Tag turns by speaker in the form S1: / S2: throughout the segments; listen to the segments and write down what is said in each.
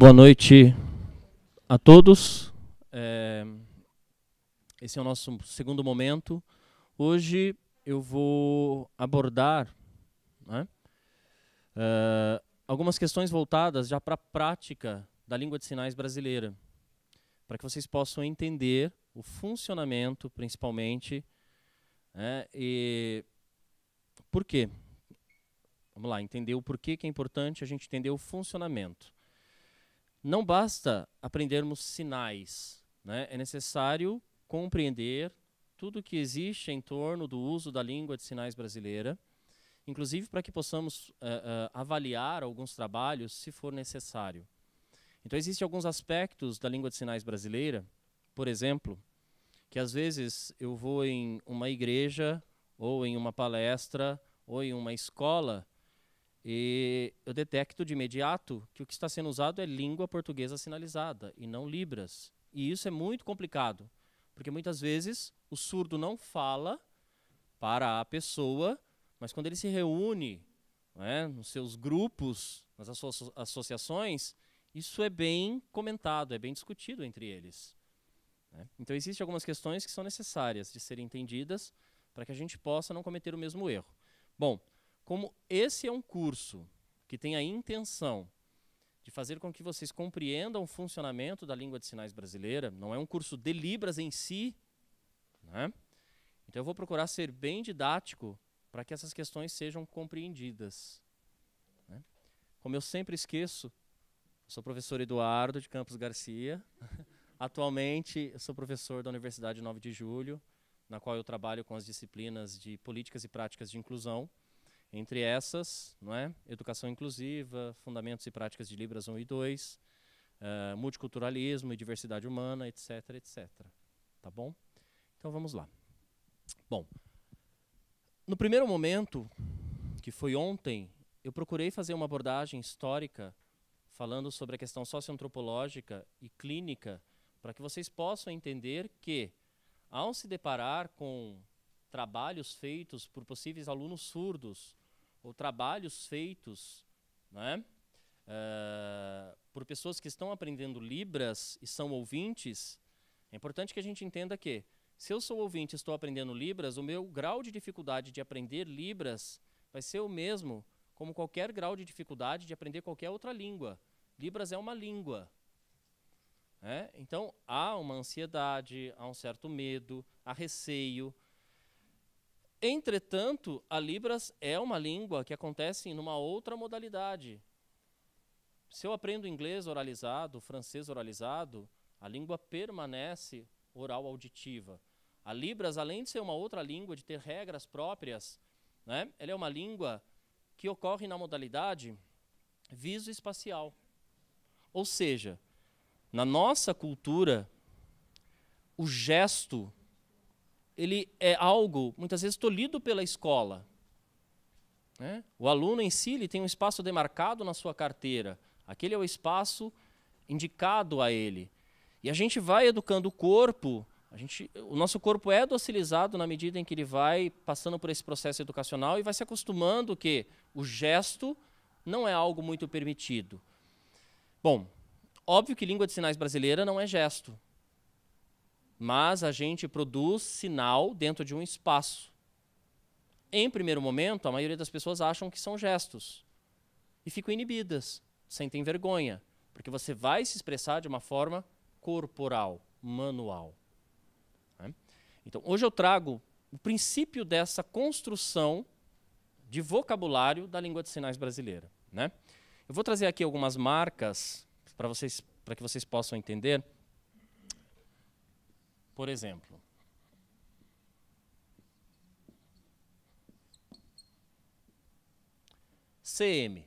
S1: Boa noite a todos. É, esse é o nosso segundo momento. Hoje eu vou abordar né, uh, algumas questões voltadas já para a prática da língua de sinais brasileira, para que vocês possam entender o funcionamento, principalmente, né, e por quê. Vamos lá, entender o porquê que é importante a gente entender o funcionamento não basta aprendermos sinais, né? é necessário compreender tudo que existe em torno do uso da língua de sinais brasileira, inclusive para que possamos uh, uh, avaliar alguns trabalhos se for necessário. Então, existem alguns aspectos da língua de sinais brasileira, por exemplo, que às vezes eu vou em uma igreja, ou em uma palestra, ou em uma escola, e eu detecto de imediato que o que está sendo usado é língua portuguesa sinalizada e não libras. E isso é muito complicado, porque muitas vezes o surdo não fala para a pessoa, mas quando ele se reúne né, nos seus grupos, nas suas associações, isso é bem comentado, é bem discutido entre eles. Né? Então, existem algumas questões que são necessárias de serem entendidas para que a gente possa não cometer o mesmo erro. Bom, como esse é um curso que tem a intenção de fazer com que vocês compreendam o funcionamento da língua de sinais brasileira, não é um curso de Libras em si, né? Então eu vou procurar ser bem didático para que essas questões sejam compreendidas. Né? Como eu sempre esqueço, eu sou professor Eduardo de Campos Garcia. Atualmente, eu sou professor da Universidade 9 de Julho, na qual eu trabalho com as disciplinas de políticas e práticas de inclusão. Entre essas, não é? educação inclusiva, fundamentos e práticas de Libras 1 e 2, uh, ah, multiculturalismo e diversidade humana, etc, etc. Tá bom? Então vamos lá. Bom, no primeiro momento, que foi ontem, eu procurei fazer uma abordagem histórica falando sobre a questão socioantropológica e clínica, para que vocês possam entender que, ao se deparar com trabalhos feitos por possíveis alunos surdos ou trabalhos feitos né, uh, por pessoas que estão aprendendo Libras e são ouvintes, é importante que a gente entenda que, se eu sou ouvinte e estou aprendendo Libras, o meu grau de dificuldade de aprender Libras vai ser o mesmo como qualquer grau de dificuldade de aprender qualquer outra língua. Libras é uma língua. É? Então, há uma ansiedade, há um certo medo, há receio, Entretanto, a Libras é uma língua que acontece em uma outra modalidade. Se eu aprendo inglês oralizado, francês oralizado, a língua permanece oral auditiva. A Libras, além de ser uma outra língua, de ter regras próprias, né, ela é uma língua que ocorre na modalidade viso-espacial. Ou seja, na nossa cultura, o gesto ele é algo, muitas vezes, tolhido pela escola. Né? O aluno em si ele tem um espaço demarcado na sua carteira. Aquele é o espaço indicado a ele. E a gente vai educando o corpo. A gente, o nosso corpo é docilizado na medida em que ele vai passando por esse processo educacional e vai se acostumando que o gesto não é algo muito permitido. Bom, óbvio que língua de sinais brasileira não é gesto mas a gente produz sinal dentro de um espaço. Em primeiro momento, a maioria das pessoas acham que são gestos e ficam inibidas, sentem vergonha, porque você vai se expressar de uma forma corporal, manual. Né? Então, hoje eu trago o princípio dessa construção de vocabulário da língua de sinais brasileira. Né? Eu vou trazer aqui algumas marcas para vocês, para que vocês possam entender. Por exemplo, CM.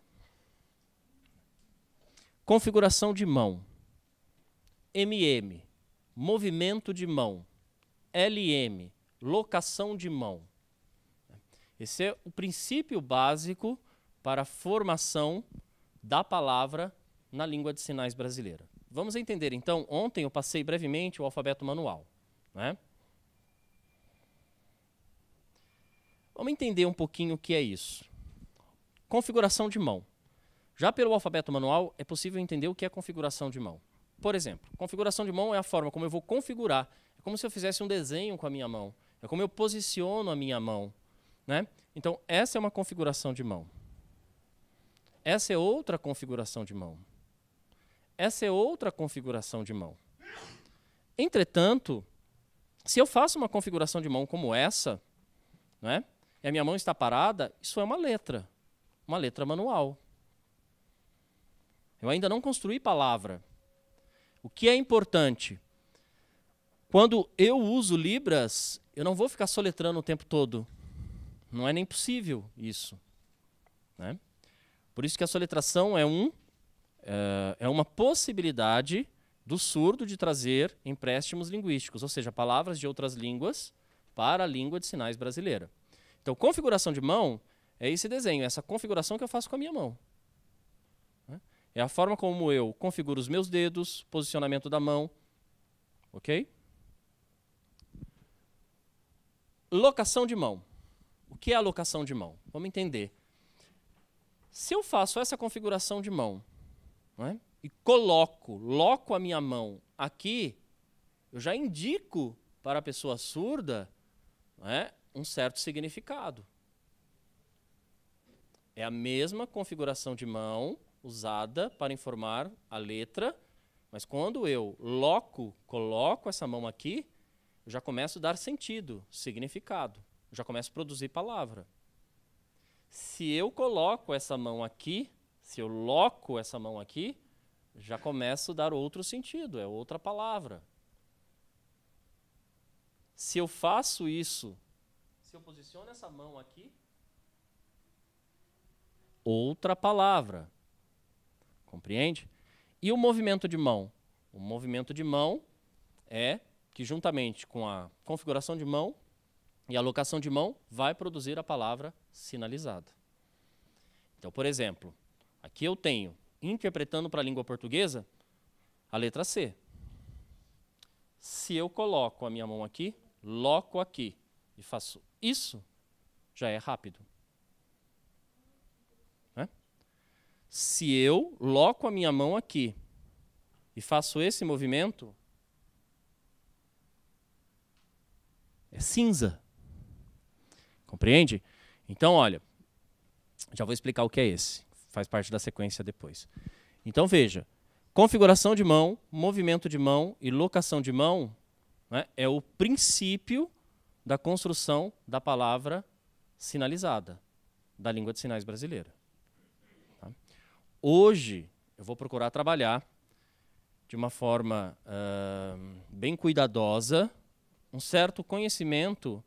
S1: Configuração de mão. MM. Movimento de mão. LM. Locação de mão. Esse é o princípio básico para a formação da palavra na língua de sinais brasileira. Vamos entender, então, ontem eu passei brevemente o alfabeto manual. Né? Vamos entender um pouquinho o que é isso. Configuração de mão. Já pelo alfabeto manual, é possível entender o que é configuração de mão. Por exemplo, configuração de mão é a forma como eu vou configurar. É como se eu fizesse um desenho com a minha mão. É como eu posiciono a minha mão. Né? Então, essa é uma configuração de mão. Essa é outra configuração de mão. Essa é outra configuração de mão. Entretanto, se eu faço uma configuração de mão como essa, né, e a minha mão está parada, isso é uma letra, uma letra manual. Eu ainda não construí palavra. O que é importante? Quando eu uso libras, eu não vou ficar soletrando o tempo todo. Não é nem possível isso. Né? Por isso que a soletração é um é, é uma possibilidade do surdo de trazer empréstimos linguísticos, ou seja, palavras de outras línguas para a língua de sinais brasileira. Então, configuração de mão é esse desenho, é essa configuração que eu faço com a minha mão. Né? É a forma como eu configuro os meus dedos, posicionamento da mão, ok? Locação de mão. O que é a locação de mão? Vamos entender. Se eu faço essa configuração de mão, não é? e coloco, loco a minha mão aqui, eu já indico para a pessoa surda né, um certo significado. É a mesma configuração de mão usada para informar a letra, mas quando eu loco, coloco essa mão aqui, eu já começo a dar sentido, significado. Eu já começo a produzir palavra. Se eu coloco essa mão aqui, se eu loco essa mão aqui, já começa a dar outro sentido, é outra palavra. Se eu faço isso, se eu posiciono essa mão aqui, outra palavra. Compreende? E o movimento de mão? O movimento de mão é que, juntamente com a configuração de mão e a locação de mão, vai produzir a palavra sinalizada. Então, por exemplo, aqui eu tenho interpretando para a língua portuguesa, a letra C. Se eu coloco a minha mão aqui, loco aqui e faço isso, já é rápido. Né? Se eu loco a minha mão aqui e faço esse movimento, é cinza. Compreende? Então, olha, já vou explicar o que é esse faz parte da sequência depois. Então veja, configuração de mão, movimento de mão e locação de mão né, é o princípio da construção da palavra sinalizada da língua de sinais brasileira. Tá? Hoje eu vou procurar trabalhar de uma forma uh, bem cuidadosa um certo conhecimento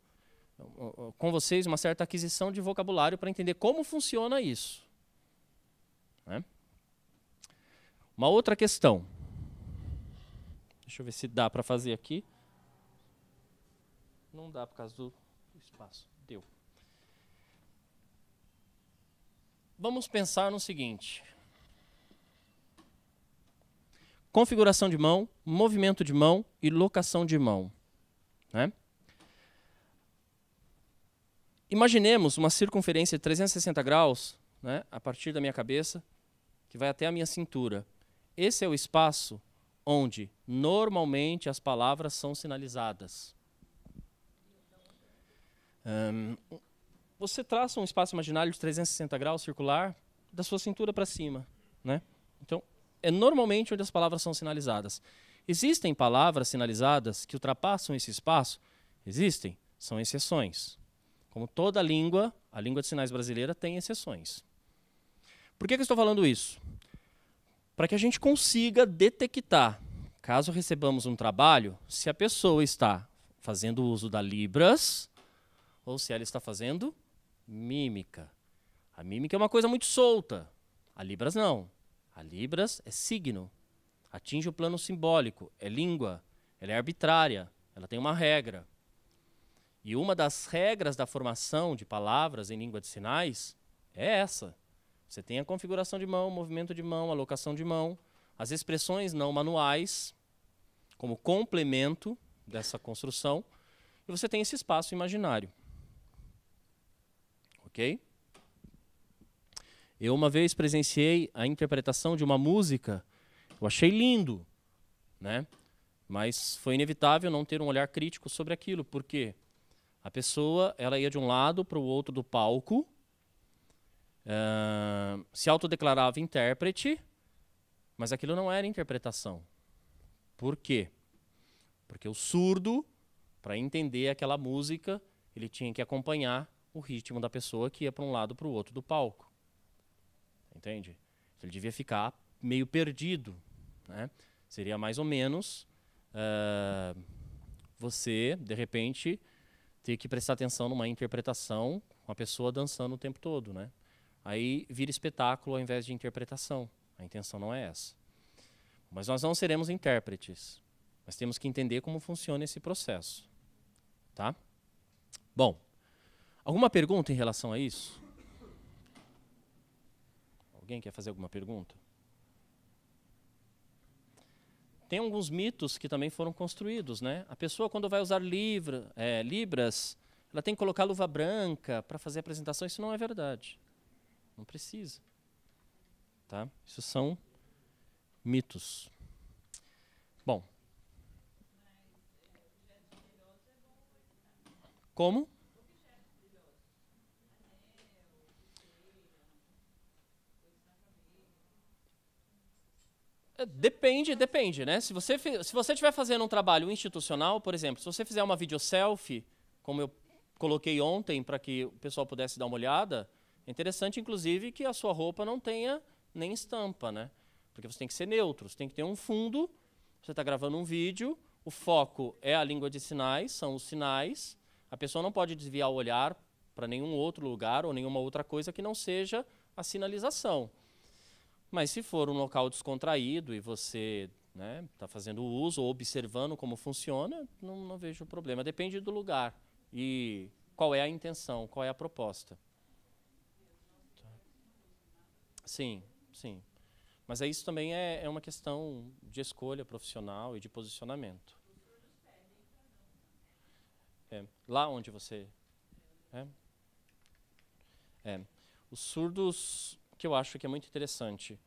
S1: uh, uh, com vocês, uma certa aquisição de vocabulário para entender como funciona isso. Uma outra questão. Deixa eu ver se dá para fazer aqui. Não dá por causa do espaço. Deu. Vamos pensar no seguinte: configuração de mão, movimento de mão e locação de mão. Né? Imaginemos uma circunferência de 360 graus, né, a partir da minha cabeça, que vai até a minha cintura. Esse é o espaço onde normalmente as palavras são sinalizadas. Um, você traça um espaço imaginário de 360 graus circular da sua cintura para cima, né? Então, é normalmente onde as palavras são sinalizadas. Existem palavras sinalizadas que ultrapassam esse espaço? Existem, são exceções. Como toda língua, a língua de sinais brasileira tem exceções. Por que, que eu estou falando isso? para que a gente consiga detectar, caso recebamos um trabalho, se a pessoa está fazendo uso da Libras ou se ela está fazendo mímica. A mímica é uma coisa muito solta, a Libras não. A Libras é signo, atinge o plano simbólico, é língua, ela é arbitrária, ela tem uma regra. E uma das regras da formação de palavras em língua de sinais é essa. Você tem a configuração de mão, movimento de mão, alocação de mão, as expressões não manuais como complemento dessa construção, e você tem esse espaço imaginário. OK? Eu uma vez presenciei a interpretação de uma música, eu achei lindo, né? Mas foi inevitável não ter um olhar crítico sobre aquilo, porque a pessoa ela ia de um lado para o outro do palco se autodeclarava intérprete, mas aquilo não era interpretação. Por quê? Porque o surdo, para entender aquela música, ele tinha que acompanhar o ritmo da pessoa que ia para um lado para o outro do palco. Entende? Ele devia ficar meio perdido. Né? Seria mais ou menos uh, você, de repente, ter que prestar atenção numa interpretação, uma pessoa dançando o tempo todo. Né? Aí vira espetáculo ao invés de interpretação. A intenção não é essa. Mas nós não seremos intérpretes. Mas temos que entender como funciona esse processo. Tá? Bom, alguma pergunta em relação a isso? Alguém quer fazer alguma pergunta? Tem alguns mitos que também foram construídos, né? A pessoa, quando vai usar livra, é, libras, ela tem que colocar luva branca para fazer a apresentação. Isso não é verdade. Não precisa. Tá? Isso são mitos. Bom. Como? É, depende, depende, né? Se você se você estiver fazendo um trabalho institucional, por exemplo, se você fizer uma video selfie, como eu coloquei ontem para que o pessoal pudesse dar uma olhada, é interessante, inclusive, que a sua roupa não tenha nem estampa, né? Porque você tem que ser neutro, você tem que ter um fundo, você está gravando um vídeo, o foco é a língua de sinais, são os sinais, a pessoa não pode desviar o olhar para nenhum outro lugar ou nenhuma outra coisa que não seja a sinalização. Mas se for um local descontraído e você está né, tá fazendo uso ou observando como funciona, não, não vejo problema. Depende do lugar e qual é a intenção, qual é a proposta. Sim, sim. Mas é isso também é, é uma questão de escolha profissional e de posicionamento. É, lá onde você. É, é. Os surdos, que eu acho que é muito interessante,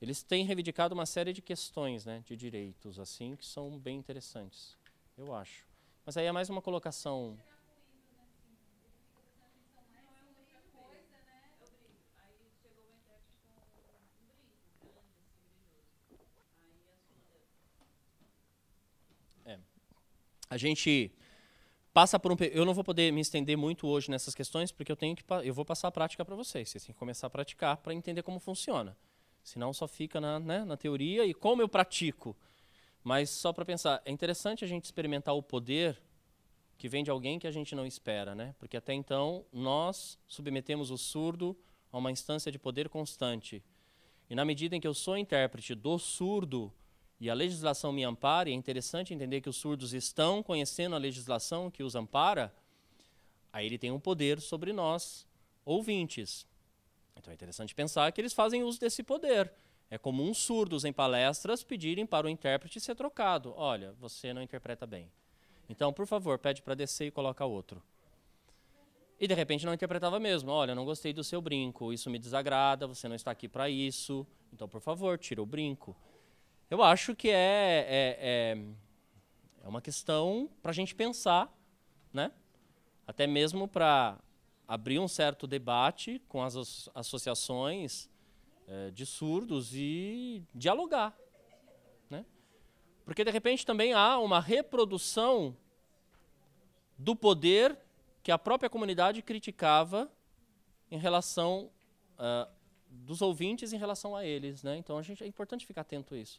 S1: eles têm reivindicado uma série de questões né, de direitos, assim, que são bem interessantes, eu acho. Mas aí é mais uma colocação. a gente passa por um eu não vou poder me estender muito hoje nessas questões porque eu tenho que eu vou passar a prática para vocês vocês têm que começar a praticar para entender como funciona senão só fica na, né, na teoria e como eu pratico mas só para pensar é interessante a gente experimentar o poder que vem de alguém que a gente não espera né porque até então nós submetemos o surdo a uma instância de poder constante e na medida em que eu sou intérprete do surdo e a legislação me ampara, e é interessante entender que os surdos estão conhecendo a legislação que os ampara, aí ele tem um poder sobre nós, ouvintes. Então é interessante pensar que eles fazem uso desse poder. É comum surdos em palestras pedirem para o intérprete ser trocado. Olha, você não interpreta bem. Então, por favor, pede para descer e coloca outro. E de repente não interpretava mesmo. Olha, não gostei do seu brinco, isso me desagrada, você não está aqui para isso. Então, por favor, tira o brinco. Eu acho que é, é, é, é uma questão para a gente pensar, né? até mesmo para abrir um certo debate com as associações é, de surdos e dialogar. Né? Porque, de repente, também há uma reprodução do poder que a própria comunidade criticava em relação uh, dos ouvintes em relação a eles. Né? Então, a gente, é importante ficar atento a isso.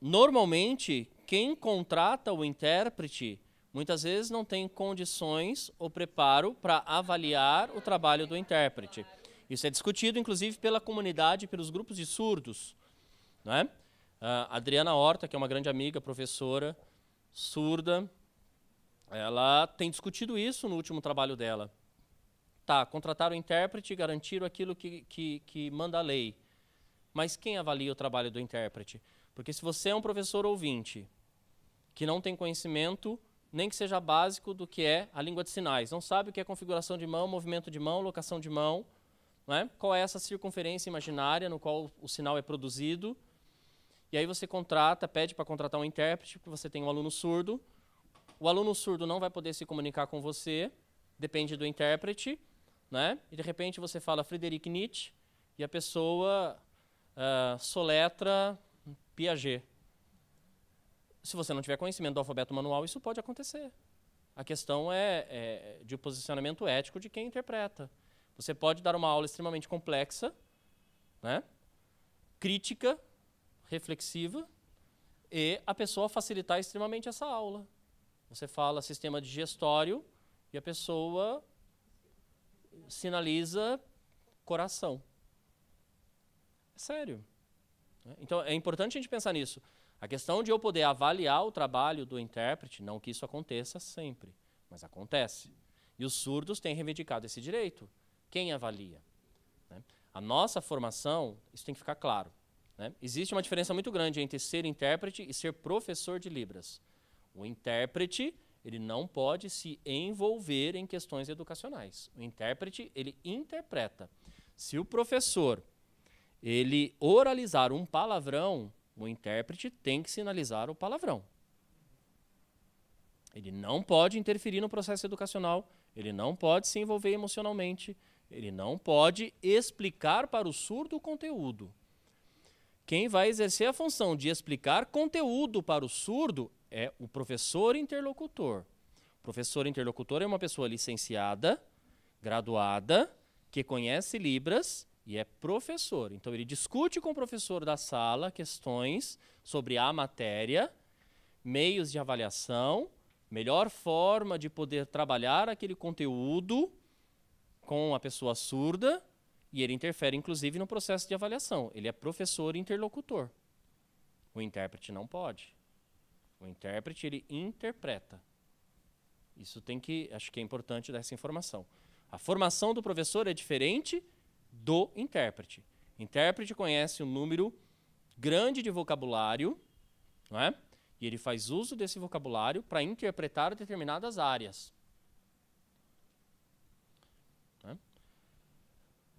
S1: normalmente, quem contrata o intérprete muitas vezes não tem condições ou preparo para avaliar o trabalho do intérprete. Isso é discutido, inclusive, pela comunidade, pelos grupos de surdos. Né? A Adriana Horta, que é uma grande amiga, professora surda, ela tem discutido isso no último trabalho dela. Tá, contrataram o intérprete e garantiram aquilo que, que, que manda a lei. Mas quem avalia o trabalho do intérprete? Porque se você é um professor ouvinte que não tem conhecimento, nem que seja básico, do que é a língua de sinais, não sabe o que é configuração de mão, movimento de mão, locação de mão, é? qual é essa circunferência imaginária no qual o sinal é produzido, e aí você contrata, pede para contratar um intérprete, porque você tem um aluno surdo. O aluno surdo não vai poder se comunicar com você, depende do intérprete, né? E de repente você fala Friedrich Nietzsche e a pessoa uh, soletra Piaget. Se você não tiver conhecimento do alfabeto manual, isso pode acontecer. A questão é, é de posicionamento ético de quem interpreta. Você pode dar uma aula extremamente complexa, né? crítica, reflexiva, e a pessoa facilitar extremamente essa aula. Você fala sistema digestório e a pessoa sinaliza coração. É sério. Né? Então, é importante a gente pensar nisso. A questão de eu poder avaliar o trabalho do intérprete, não que isso aconteça sempre, mas acontece. E os surdos têm reivindicado esse direito. Quem avalia? Né? A nossa formação, isso tem que ficar claro. Né? Existe uma diferença muito grande entre ser intérprete e ser professor de Libras. O intérprete, ele não pode se envolver em questões educacionais. O intérprete, ele interpreta. Se o professor ele oralizar um palavrão, o intérprete tem que sinalizar o palavrão. Ele não pode interferir no processo educacional, ele não pode se envolver emocionalmente, ele não pode explicar para o surdo o conteúdo. Quem vai exercer a função de explicar conteúdo para o surdo é o professor interlocutor. O professor interlocutor é uma pessoa licenciada, graduada, que conhece Libras e é professor. Então ele discute com o professor da sala questões sobre a matéria, meios de avaliação, melhor forma de poder trabalhar aquele conteúdo com a pessoa surda e ele interfere inclusive no processo de avaliação. Ele é professor interlocutor. O intérprete não pode. O intérprete ele interpreta. Isso tem que, acho que é importante dar essa informação. A formação do professor é diferente do intérprete. O intérprete conhece um número grande de vocabulário, não é? e ele faz uso desse vocabulário para interpretar determinadas áreas. Né?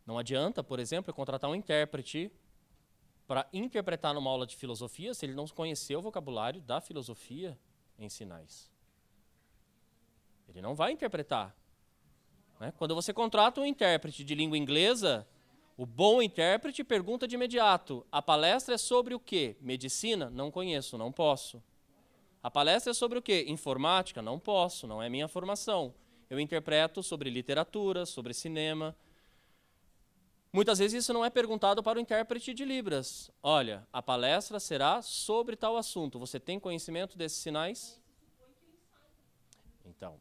S1: Não adianta, por exemplo, contratar um intérprete para interpretar numa aula de filosofia se ele não conhecer o vocabulário da filosofia em sinais. Ele não vai interpretar né? Quando você contrata um intérprete de língua inglesa, o bom intérprete pergunta de imediato: a palestra é sobre o quê? Medicina? Não conheço, não posso. A palestra é sobre o quê? Informática? Não posso, não é minha formação. Eu interpreto sobre literatura, sobre cinema. Muitas vezes isso não é perguntado para o intérprete de Libras. Olha, a palestra será sobre tal assunto. Você tem conhecimento desses sinais? Então,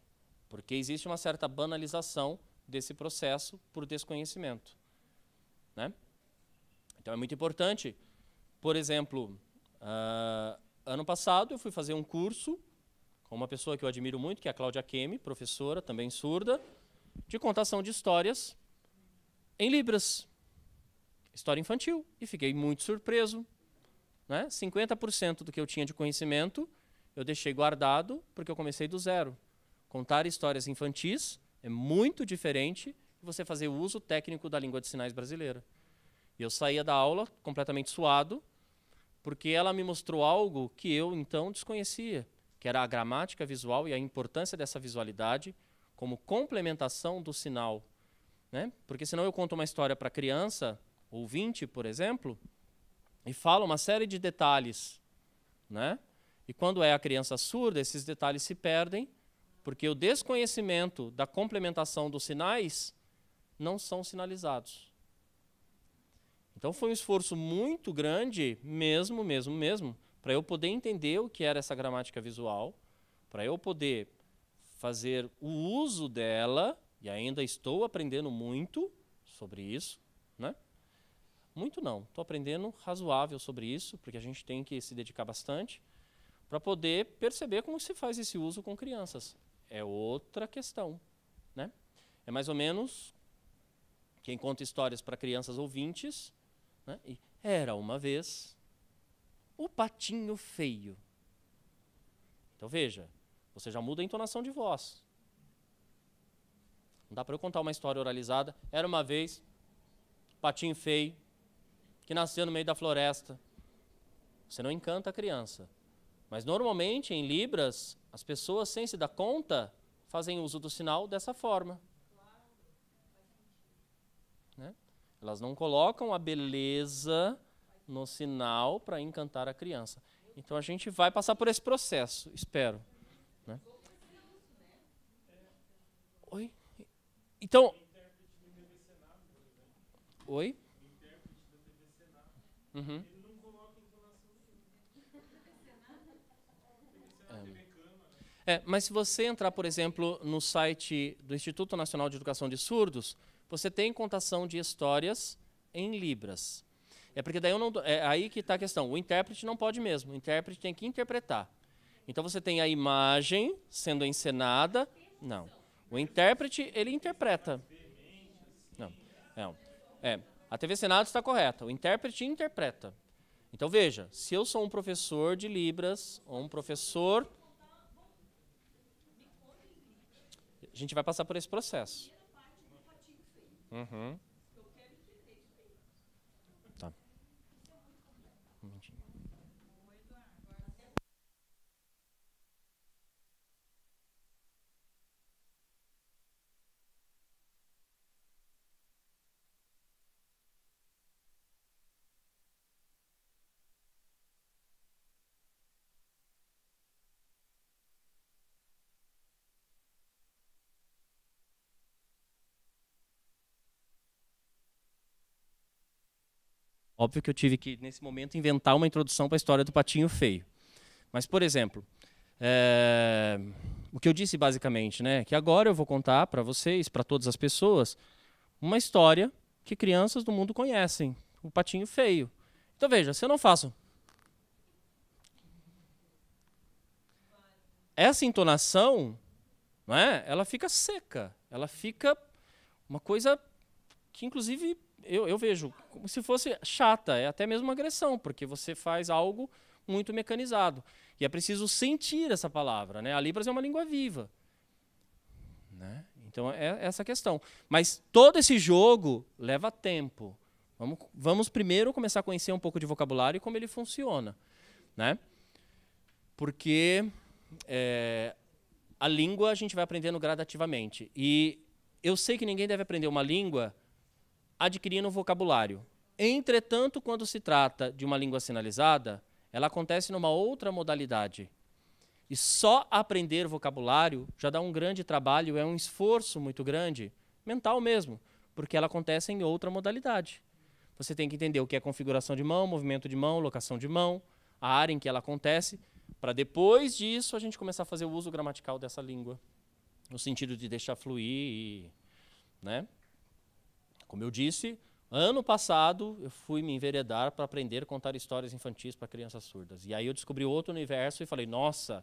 S1: porque existe uma certa banalização desse processo por desconhecimento. Né? Então é muito importante. Por exemplo, uh, ano passado eu fui fazer um curso com uma pessoa que eu admiro muito, que é a Cláudia Kemi, professora, também surda, de contação de histórias em Libras. História infantil. E fiquei muito surpreso. Né? 50% do que eu tinha de conhecimento eu deixei guardado porque eu comecei do zero. Contar histórias infantis é muito diferente de você fazer o uso técnico da língua de sinais brasileira. E eu saía da aula completamente suado, porque ela me mostrou algo que eu então desconhecia, que era a gramática visual e a importância dessa visualidade como complementação do sinal. Né? Porque senão eu conto uma história para criança, ouvinte, por exemplo, e falo uma série de detalhes. Né? E quando é a criança surda, esses detalhes se perdem porque o desconhecimento da complementação dos sinais não são sinalizados. Então foi um esforço muito grande, mesmo, mesmo, mesmo, para eu poder entender o que era essa gramática visual, para eu poder fazer o uso dela, e ainda estou aprendendo muito sobre isso, né? Muito não, estou aprendendo razoável sobre isso, porque a gente tem que se dedicar bastante para poder perceber como se faz esse uso com crianças é outra questão. Né? É mais ou menos quem conta histórias para crianças ouvintes. Né? E era uma vez o patinho feio. Então veja, você já muda a entonação de voz. Não dá para eu contar uma história oralizada. Era uma vez patinho feio que nasceu no meio da floresta. Você não encanta a criança, mas normalmente em Libras, as pessoas sem se dar conta fazem uso do sinal dessa forma. Né? Elas não colocam a beleza no sinal para encantar a criança. Então a gente vai passar por esse processo, espero. Né? Oi? Então. Né? Oi? Uhum. É, mas se você entrar, por exemplo, no site do Instituto Nacional de Educação de Surdos, você tem contação de histórias em libras. É porque daí não, é aí que está a questão. O intérprete não pode mesmo. O intérprete tem que interpretar. Então você tem a imagem sendo encenada. Não. O intérprete ele interpreta. Não. Não. É. A TV Senado está correta. O intérprete interpreta. Então veja, se eu sou um professor de libras ou um professor a gente vai passar por esse processo. Uhum. Óbvio que eu tive que, nesse momento, inventar uma introdução para a história do patinho feio. Mas, por exemplo, é... o que eu disse basicamente, né? Que agora eu vou contar para vocês, para todas as pessoas, uma história que crianças do mundo conhecem. O patinho feio. Então veja, se eu não faço. Essa entonação, né, ela fica seca. Ela fica uma coisa que, inclusive, eu, eu vejo como se fosse chata, é até mesmo agressão, porque você faz algo muito mecanizado. E é preciso sentir essa palavra. Né? A Libras é uma língua viva. Né? Então é essa questão. Mas todo esse jogo leva tempo. Vamos, vamos primeiro começar a conhecer um pouco de vocabulário e como ele funciona. Né? Porque é, a língua a gente vai aprendendo gradativamente. E eu sei que ninguém deve aprender uma língua adquirindo vocabulário. Entretanto, quando se trata de uma língua sinalizada, ela acontece numa outra modalidade. E só aprender vocabulário já dá um grande trabalho, é um esforço muito grande, mental mesmo, porque ela acontece em outra modalidade. Você tem que entender o que é configuração de mão, movimento de mão, locação de mão, a área em que ela acontece, para depois disso a gente começar a fazer o uso gramatical dessa língua, no sentido de deixar fluir, né? Como eu disse, ano passado eu fui me enveredar para aprender a contar histórias infantis para crianças surdas. E aí eu descobri outro universo e falei, nossa,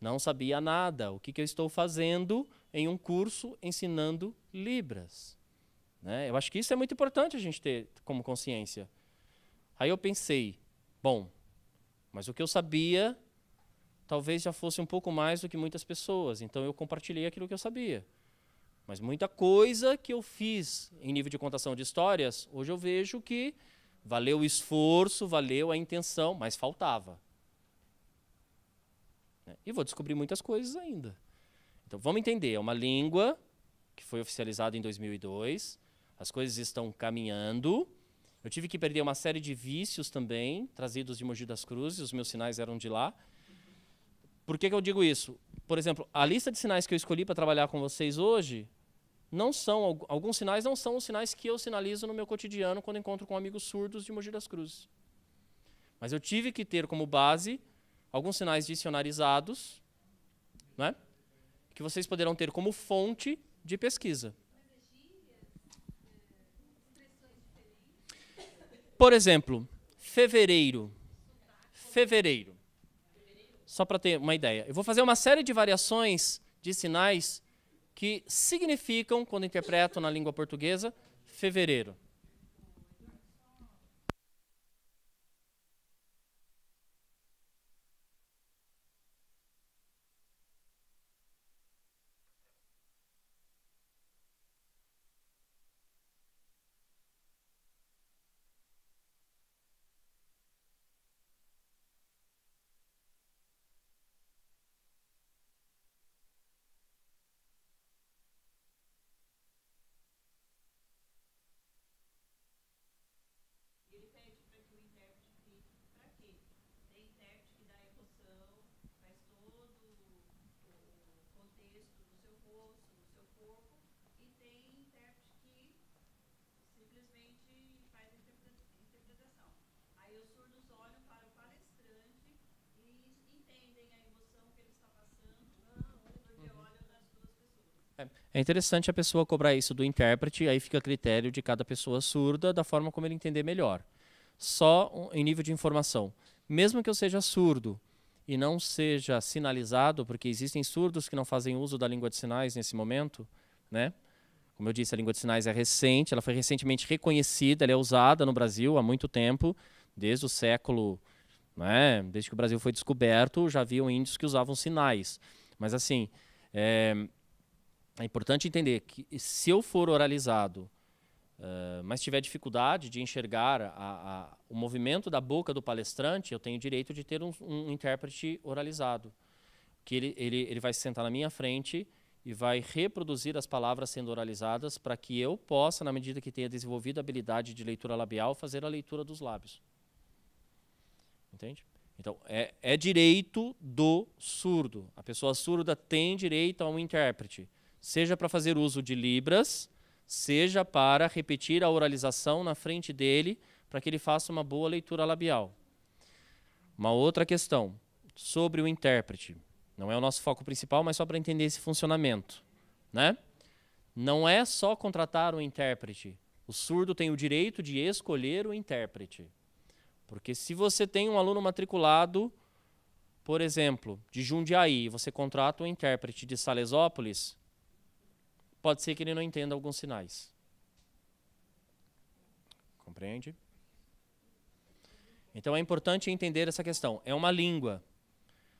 S1: não sabia nada. O que, que eu estou fazendo em um curso ensinando Libras? Né? Eu acho que isso é muito importante a gente ter como consciência. Aí eu pensei, bom, mas o que eu sabia talvez já fosse um pouco mais do que muitas pessoas. Então eu compartilhei aquilo que eu sabia. Mas muita coisa que eu fiz em nível de contação de histórias, hoje eu vejo que valeu o esforço, valeu a intenção, mas faltava. Né? E vou descobrir muitas coisas ainda. Então vamos entender, é uma língua que foi oficializada em 2002, as coisas estão caminhando. Eu tive que perder uma série de vícios também, trazidos de Mogi das Cruzes, os meus sinais eram de lá. Por que, que eu digo isso? Por exemplo, a lista de sinais que eu escolhi para trabalhar com vocês hoje não são alguns sinais não são os sinais que eu sinalizo no meu cotidiano quando encontro com amigos surdos de Mogi das Cruzes. Mas eu tive que ter como base alguns sinais dicionarizados, né? Que vocês poderão ter como fonte de pesquisa. Por exemplo, fevereiro. Fevereiro. Só para ter uma ideia. Eu vou fazer uma série de variações de sinais que significam, quando interpretam na língua portuguesa, fevereiro. É interessante a pessoa cobrar isso do intérprete, aí fica a critério de cada pessoa surda, da forma como ele entender melhor. Só em nível de informação. Mesmo que eu seja surdo e não seja sinalizado, porque existem surdos que não fazem uso da língua de sinais nesse momento, né? Como eu disse, a língua de sinais é recente, ela foi recentemente reconhecida, ela é usada no Brasil há muito tempo, desde o século, né, desde que o Brasil foi descoberto, já haviam índios que usavam sinais. Mas assim, é, é importante entender que se eu for oralizado, uh, mas tiver dificuldade de enxergar a, a, o movimento da boca do palestrante, eu tenho direito de ter um, um intérprete oralizado. Que ele, ele, ele vai se sentar na minha frente e vai reproduzir as palavras sendo oralizadas para que eu possa, na medida que tenha desenvolvido a habilidade de leitura labial, fazer a leitura dos lábios. Entende? Então, é, é direito do surdo. A pessoa surda tem direito a um intérprete seja para fazer uso de libras, seja para repetir a oralização na frente dele, para que ele faça uma boa leitura labial. Uma outra questão sobre o intérprete. Não é o nosso foco principal, mas só para entender esse funcionamento, né? Não é só contratar um intérprete. O surdo tem o direito de escolher o intérprete. Porque se você tem um aluno matriculado, por exemplo, de Jundiaí, você contrata um intérprete de Salesópolis, pode ser que ele não entenda alguns sinais. Compreende? Então é importante entender essa questão. É uma língua.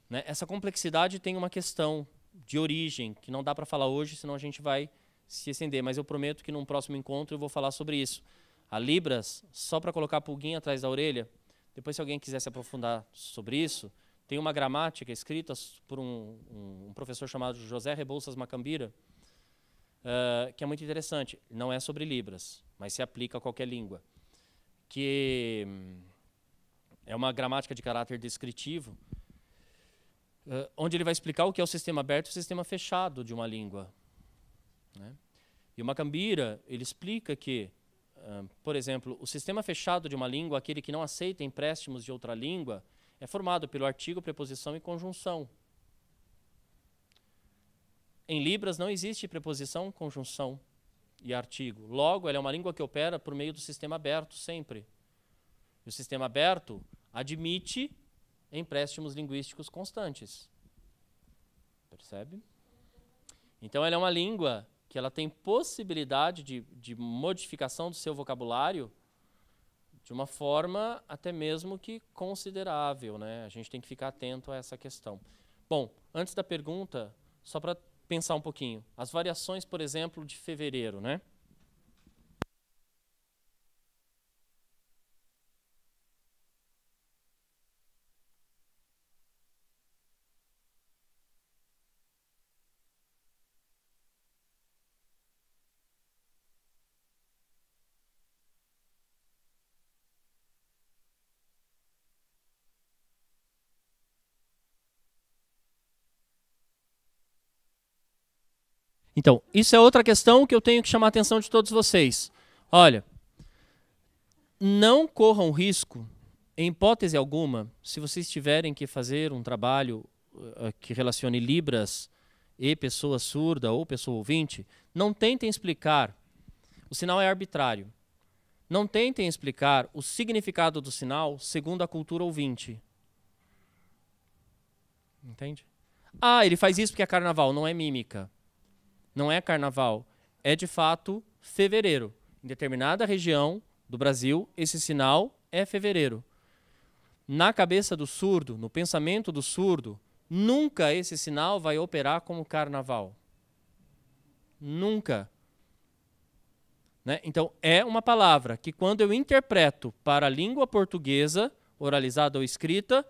S1: Né? Essa complexidade tem uma questão de origem que não dá para falar hoje, senão a gente vai se estender. Mas eu prometo que num próximo encontro eu vou falar sobre isso. A Libras, só para colocar a pulguinha atrás da orelha, depois se alguém quiser se aprofundar sobre isso, tem uma gramática escrita por um, um professor chamado José Rebouças Macambira, uh, que é muito interessante. Não é sobre Libras, mas se aplica a qualquer língua. Que hum, é uma gramática de caráter descritivo, uh, onde ele vai explicar o que é o sistema aberto e o sistema fechado de uma língua. Né? E o Macambira ele explica que, uh, por exemplo, o sistema fechado de uma língua, aquele que não aceita empréstimos de outra língua, é formado pelo artigo, preposição e conjunção. Em Libras não existe preposição, conjunção e artigo. Logo, ela é uma língua que opera por meio do sistema aberto sempre. E o sistema aberto admite empréstimos linguísticos constantes. Percebe? Então, ela é uma língua que ela tem possibilidade de, de modificação do seu vocabulário de uma forma até mesmo que considerável. Né? A gente tem que ficar atento a essa questão. Bom, antes da pergunta, só para pensar um pouquinho. As variações, por exemplo, de fevereiro, né? Então, isso é outra questão que eu tenho que chamar a atenção de todos vocês. Olha, não corram risco, em hipótese alguma, se vocês tiverem que fazer um trabalho uh, que relacione Libras e pessoa surda ou pessoa ouvinte, não tentem explicar. O sinal é arbitrário. Não tentem explicar o significado do sinal segundo a cultura ouvinte. Entende? Ah, ele faz isso porque é carnaval, não é mímica não é carnaval, é de fato fevereiro. Em determinada região do Brasil, esse sinal é fevereiro. Na cabeça do surdo, no pensamento do surdo, nunca esse sinal vai operar como carnaval. Nunca. Né? Então, é uma palavra que, quando eu interpreto para a língua portuguesa, oralizada ou escrita,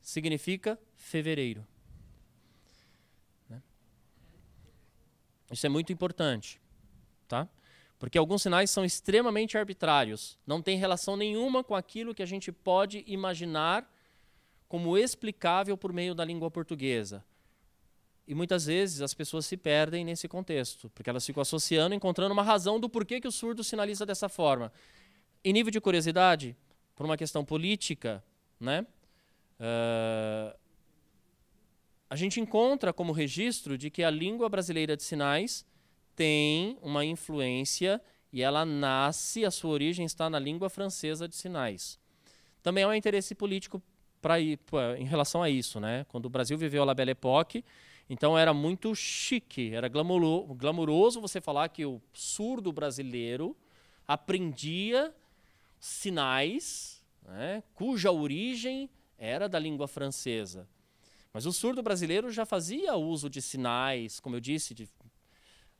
S1: significa fevereiro. Isso é muito importante, tá? Porque alguns sinais são extremamente arbitrários, não tem relação nenhuma com aquilo que a gente pode imaginar como explicável por meio da língua portuguesa. E muitas vezes as pessoas se perdem nesse contexto, porque elas ficam associando, encontrando uma razão do porquê que o surdo sinaliza dessa forma. Em nível de curiosidade, por uma questão política, né? Uh, a gente encontra como registro de que a língua brasileira de sinais tem uma influência e ela nasce, a sua origem está na língua francesa de sinais. Também há um interesse político para em relação a isso. Né? Quando o Brasil viveu a La Belle Époque, então era muito chique, era glamouroso glamuroso você falar que o surdo brasileiro aprendia sinais né, cuja origem era da língua francesa. Mas o surdo brasileiro já fazia uso de sinais, como eu disse. De,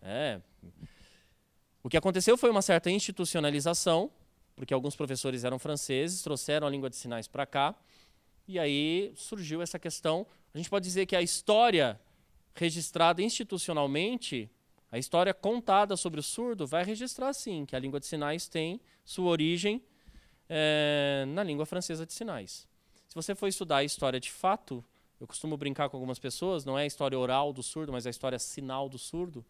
S1: é. O que aconteceu foi uma certa institucionalização, porque alguns professores eram franceses, trouxeram a língua de sinais para cá, e aí surgiu essa questão. A gente pode dizer que a história registrada institucionalmente, a história contada sobre o surdo, vai registrar sim que a língua de sinais tem sua origem é, na língua francesa de sinais. Se você for estudar a história de fato eu costumo brincar com algumas pessoas, não é a história oral do surdo, mas a história sinal do surdo.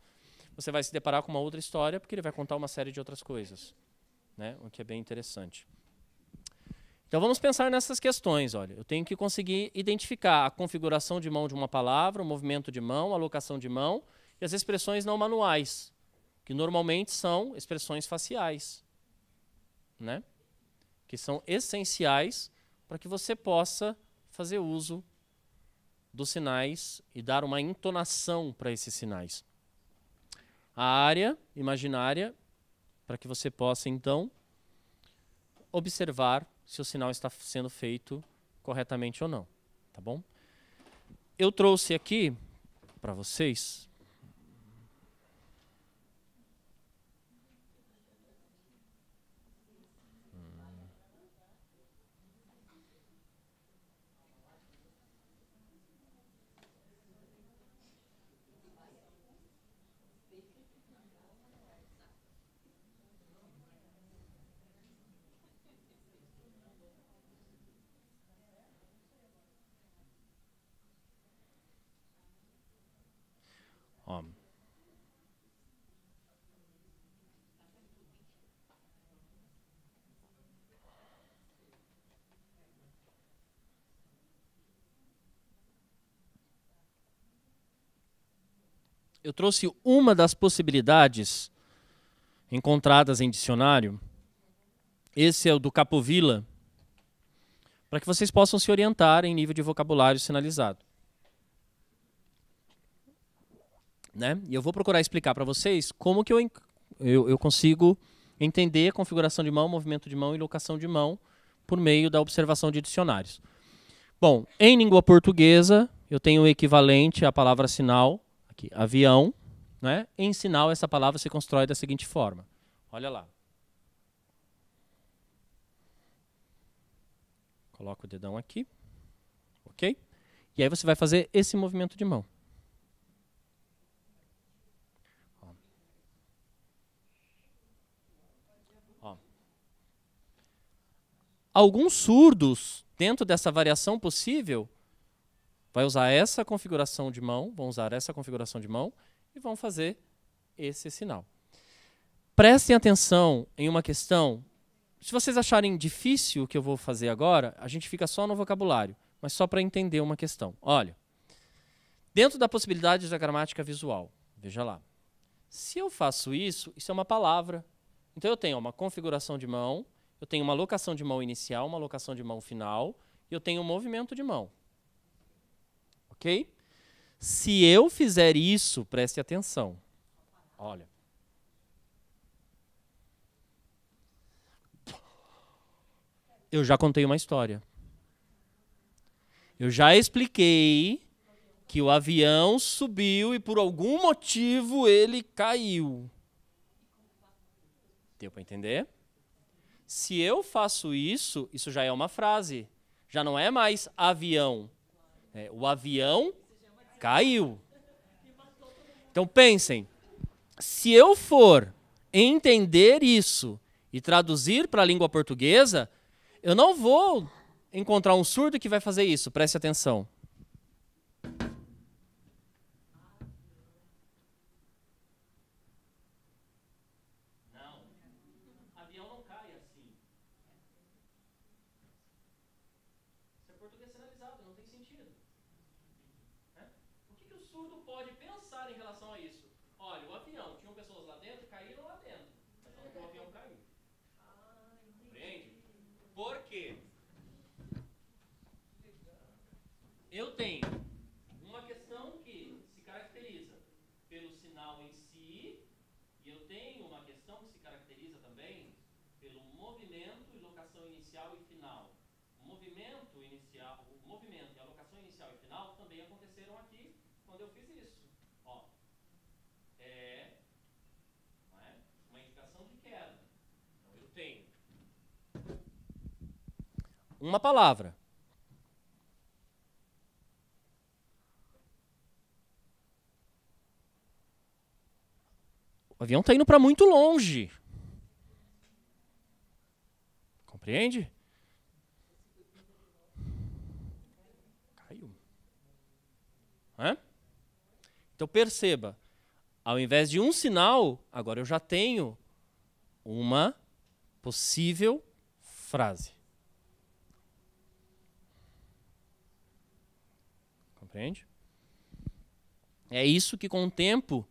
S1: Você vai se deparar com uma outra história, porque ele vai contar uma série de outras coisas, né? o que é bem interessante. Então vamos pensar nessas questões. Olha, eu tenho que conseguir identificar a configuração de mão de uma palavra, o movimento de mão, a locação de mão e as expressões não manuais, que normalmente são expressões faciais, né? que são essenciais para que você possa fazer uso dos sinais e dar uma entonação para esses sinais. A área imaginária, para que você possa então observar se o sinal está sendo feito corretamente ou não, tá bom? Eu trouxe aqui para vocês eu trouxe uma das possibilidades encontradas em dicionário. Esse é o do Capovilla, para que vocês possam se orientar em nível de vocabulário sinalizado. Né? E eu vou procurar explicar para vocês como que eu, eu, eu consigo entender configuração de mão, movimento de mão e locação de mão por meio da observação de dicionários. Bom, em língua portuguesa, eu tenho o equivalente à palavra sinal, Aqui, avião, né? Em sinal, essa palavra se constrói da seguinte forma. Olha lá. Coloca o dedão aqui. Ok? E aí você vai fazer esse movimento de mão. Ó. Ó. Alguns surdos, dentro dessa variação possível, Vai usar essa configuração de mão, vão usar essa configuração de mão e vão fazer esse sinal. Prestem atenção em uma questão. Se vocês acharem difícil o que eu vou fazer agora, a gente fica só no vocabulário, mas só para entender uma questão. Olha, dentro da possibilidade da gramática visual, veja lá. Se eu faço isso, isso é uma palavra. Então eu tenho uma configuração de mão, eu tenho uma locação de mão inicial, uma locação de mão final, e eu tenho um movimento de mão. Ok? Se eu fizer isso, preste atenção. Olha. Eu já contei uma história. Eu já expliquei que o avião subiu e por algum motivo ele caiu. Deu para entender? Se eu faço isso, isso já é uma frase. Já não é mais avião, é, o avião caiu. Então pensem, se eu for entender isso e traduzir para a língua portuguesa, eu não vou encontrar um surdo que vai fazer isso, preste atenção. inicial e final. O movimento inicial, o movimento e a alocação inicial e final também aconteceram aqui quando eu fiz isso. Ó, é, é uma indicação de queda. Então eu tenho uma palavra. O avião está indo para muito longe. Compreende? Caiu. Hã? Então perceba, ao invés de um sinal, agora eu já tenho uma possível frase. Compreende? É isso que com o tempo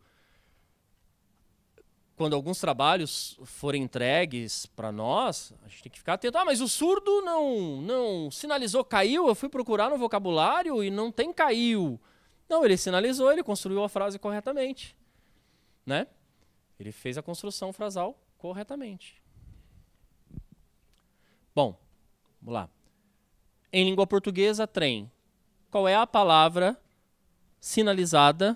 S1: quando alguns trabalhos forem entregues para nós, a gente tem que ficar atento. Ah, mas o surdo não, não sinalizou caiu. Eu fui procurar no vocabulário e não tem caiu. Não, ele sinalizou, ele construiu a frase corretamente, né? Ele fez a construção frasal corretamente. Bom, vamos lá. Em língua portuguesa, trem. Qual é a palavra sinalizada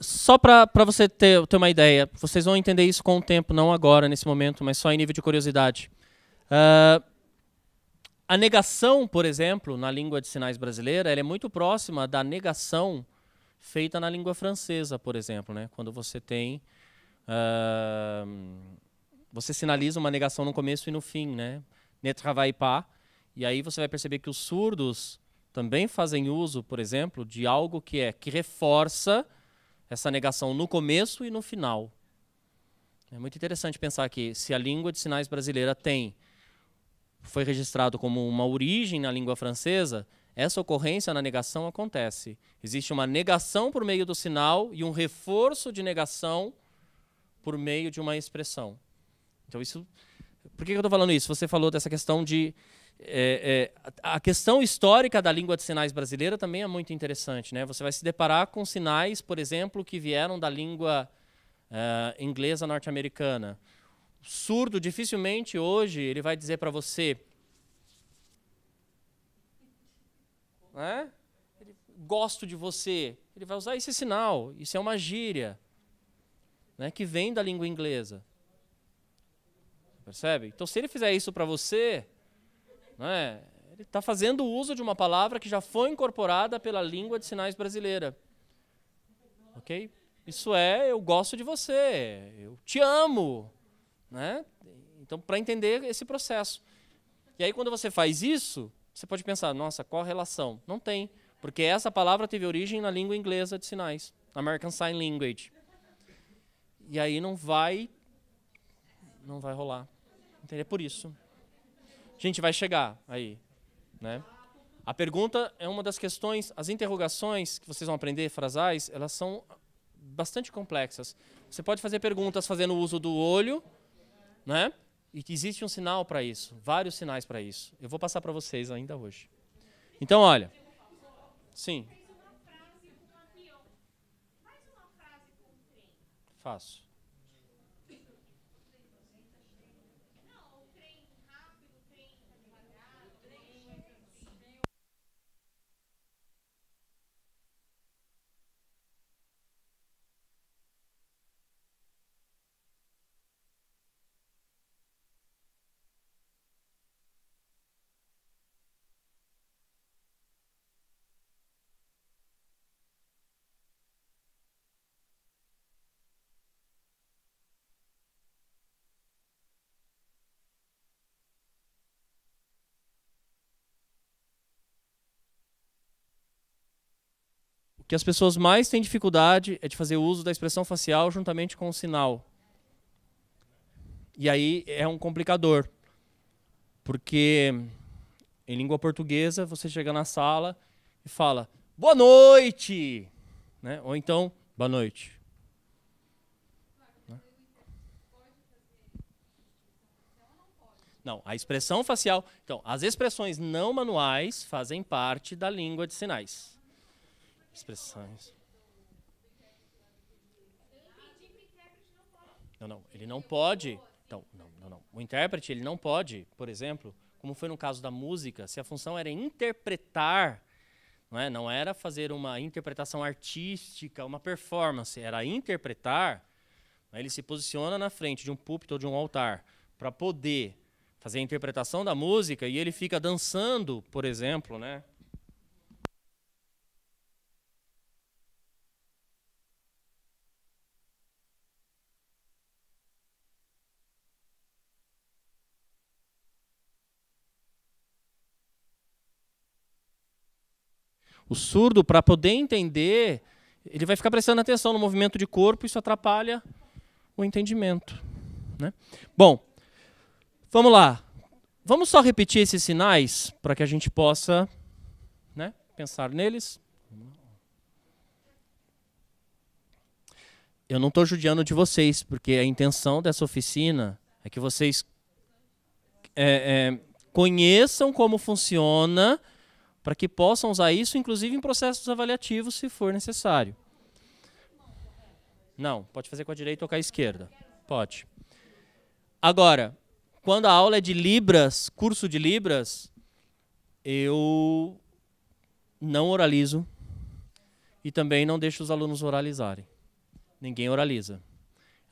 S1: só para você ter, ter uma ideia, vocês vão entender isso com o tempo, não agora, nesse momento, mas só em nível de curiosidade. Uh, a negação, por exemplo, na língua de sinais brasileira, ela é muito próxima da negação feita na língua francesa, por exemplo, né? Quando você tem uh, você sinaliza uma negação no começo e no fim, né? Ne travaille pas. E aí você vai perceber que os surdos também fazem uso, por exemplo, de algo que é que reforça essa negação no começo e no final. É muito interessante pensar que se a língua de sinais brasileira tem foi registrado como uma origem na língua francesa, essa ocorrência na negação acontece. Existe uma negação por meio do sinal e um reforço de negação por meio de uma expressão. Então isso, por que eu estou falando isso? Você falou dessa questão de é, é, a questão histórica da língua de sinais brasileira também é muito interessante. Né? Você vai se deparar com sinais, por exemplo, que vieram da língua uh, inglesa norte-americana. Surdo, dificilmente hoje ele vai dizer para você. Né? Ele, gosto de você. Ele vai usar esse sinal. Isso é uma gíria né, que vem da língua inglesa. Percebe? Então, se ele fizer isso para você, né? Ele está fazendo uso de uma palavra que já foi incorporada pela língua de sinais brasileira. Ok? Isso é, eu gosto de você, eu te amo. Né? Então, para entender esse processo. E aí, quando você faz isso, você pode pensar, nossa, qual relação? Não tem, porque essa palavra teve origem na língua inglesa de sinais, American Sign Language. E aí não vai, não vai rolar. Então, é por isso. A gente vai chegar aí, né? A pergunta é uma das questões, as interrogações que vocês vão aprender, frasais, elas são bastante complexas. Você pode fazer perguntas fazendo uso do olho, né? E existe um sinal para isso, vários sinais para isso. Eu vou passar para vocês ainda hoje. Então, olha. Sim. Faço. que as pessoas mais têm dificuldade é de fazer uso da expressão facial juntamente com o sinal. E aí é um complicador. Porque em língua portuguesa você chega na sala e fala boa noite, né? Ou então boa noite. Né? Não, a expressão facial. Então, as expressões não manuais fazem parte da língua de sinais expressões. Não, não, ele não pode. Então, não, não, não. O intérprete, ele não pode, por exemplo, como foi no caso da música, se a função era interpretar, não, é? não era fazer uma interpretação artística, uma performance, era interpretar, é? ele se posiciona na frente de um púlpito ou de um altar para poder fazer a interpretação da música e ele fica dançando, por exemplo, né? O surdo, para poder entender, ele vai ficar prestando atenção no movimento de corpo, isso atrapalha o entendimento. Né? Bom, vamos lá. Vamos só repetir esses sinais para que a gente possa né, pensar neles. Eu não estou judiando de vocês, porque a intenção dessa oficina é que vocês é, é, conheçam como funciona para que possam usar isso, inclusive em processos avaliativos, se for necessário. Não, pode fazer com a direita ou com a esquerda. Pode. Agora, quando a aula é de Libras, curso de Libras, eu não oralizo e também não deixo os alunos oralizarem. Ninguém oraliza.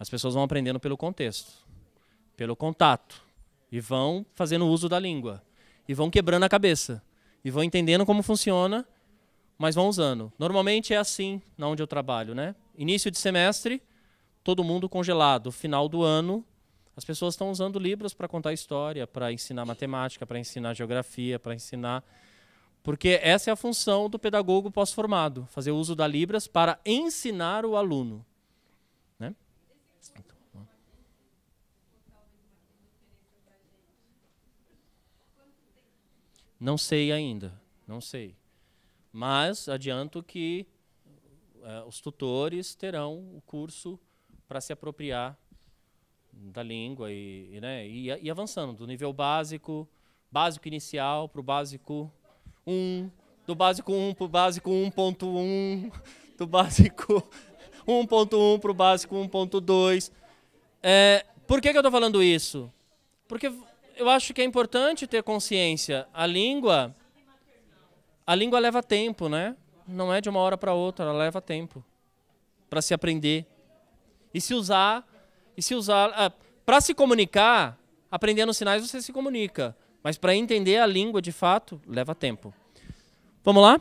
S1: As pessoas vão aprendendo pelo contexto, pelo contato, e vão fazendo uso da língua, e vão quebrando a cabeça e vão entendendo como funciona, mas vão usando. Normalmente é assim na onde eu trabalho, né? Início de semestre, todo mundo congelado. Final do ano, as pessoas estão usando Libras para contar história, para ensinar matemática, para ensinar geografia, para ensinar. Porque essa é a função do pedagogo pós-formado, fazer uso da Libras para ensinar o aluno. Não sei ainda, não sei. Mas adianto que é, os tutores terão o curso para se apropriar da língua e, e, né, e, e avançando do nível básico, básico inicial para o básico 1, do básico 1 para o básico 1.1, do básico 1.1 para o básico 1.2. É, por que, que eu estou falando isso? Porque eu acho que é importante ter consciência. A língua, a língua leva tempo, né? Não é de uma hora para outra, ela leva tempo para se aprender. E se usar, e se usar, ah, para se comunicar, aprendendo sinais você se comunica, mas para entender a língua de fato leva tempo. Vamos lá?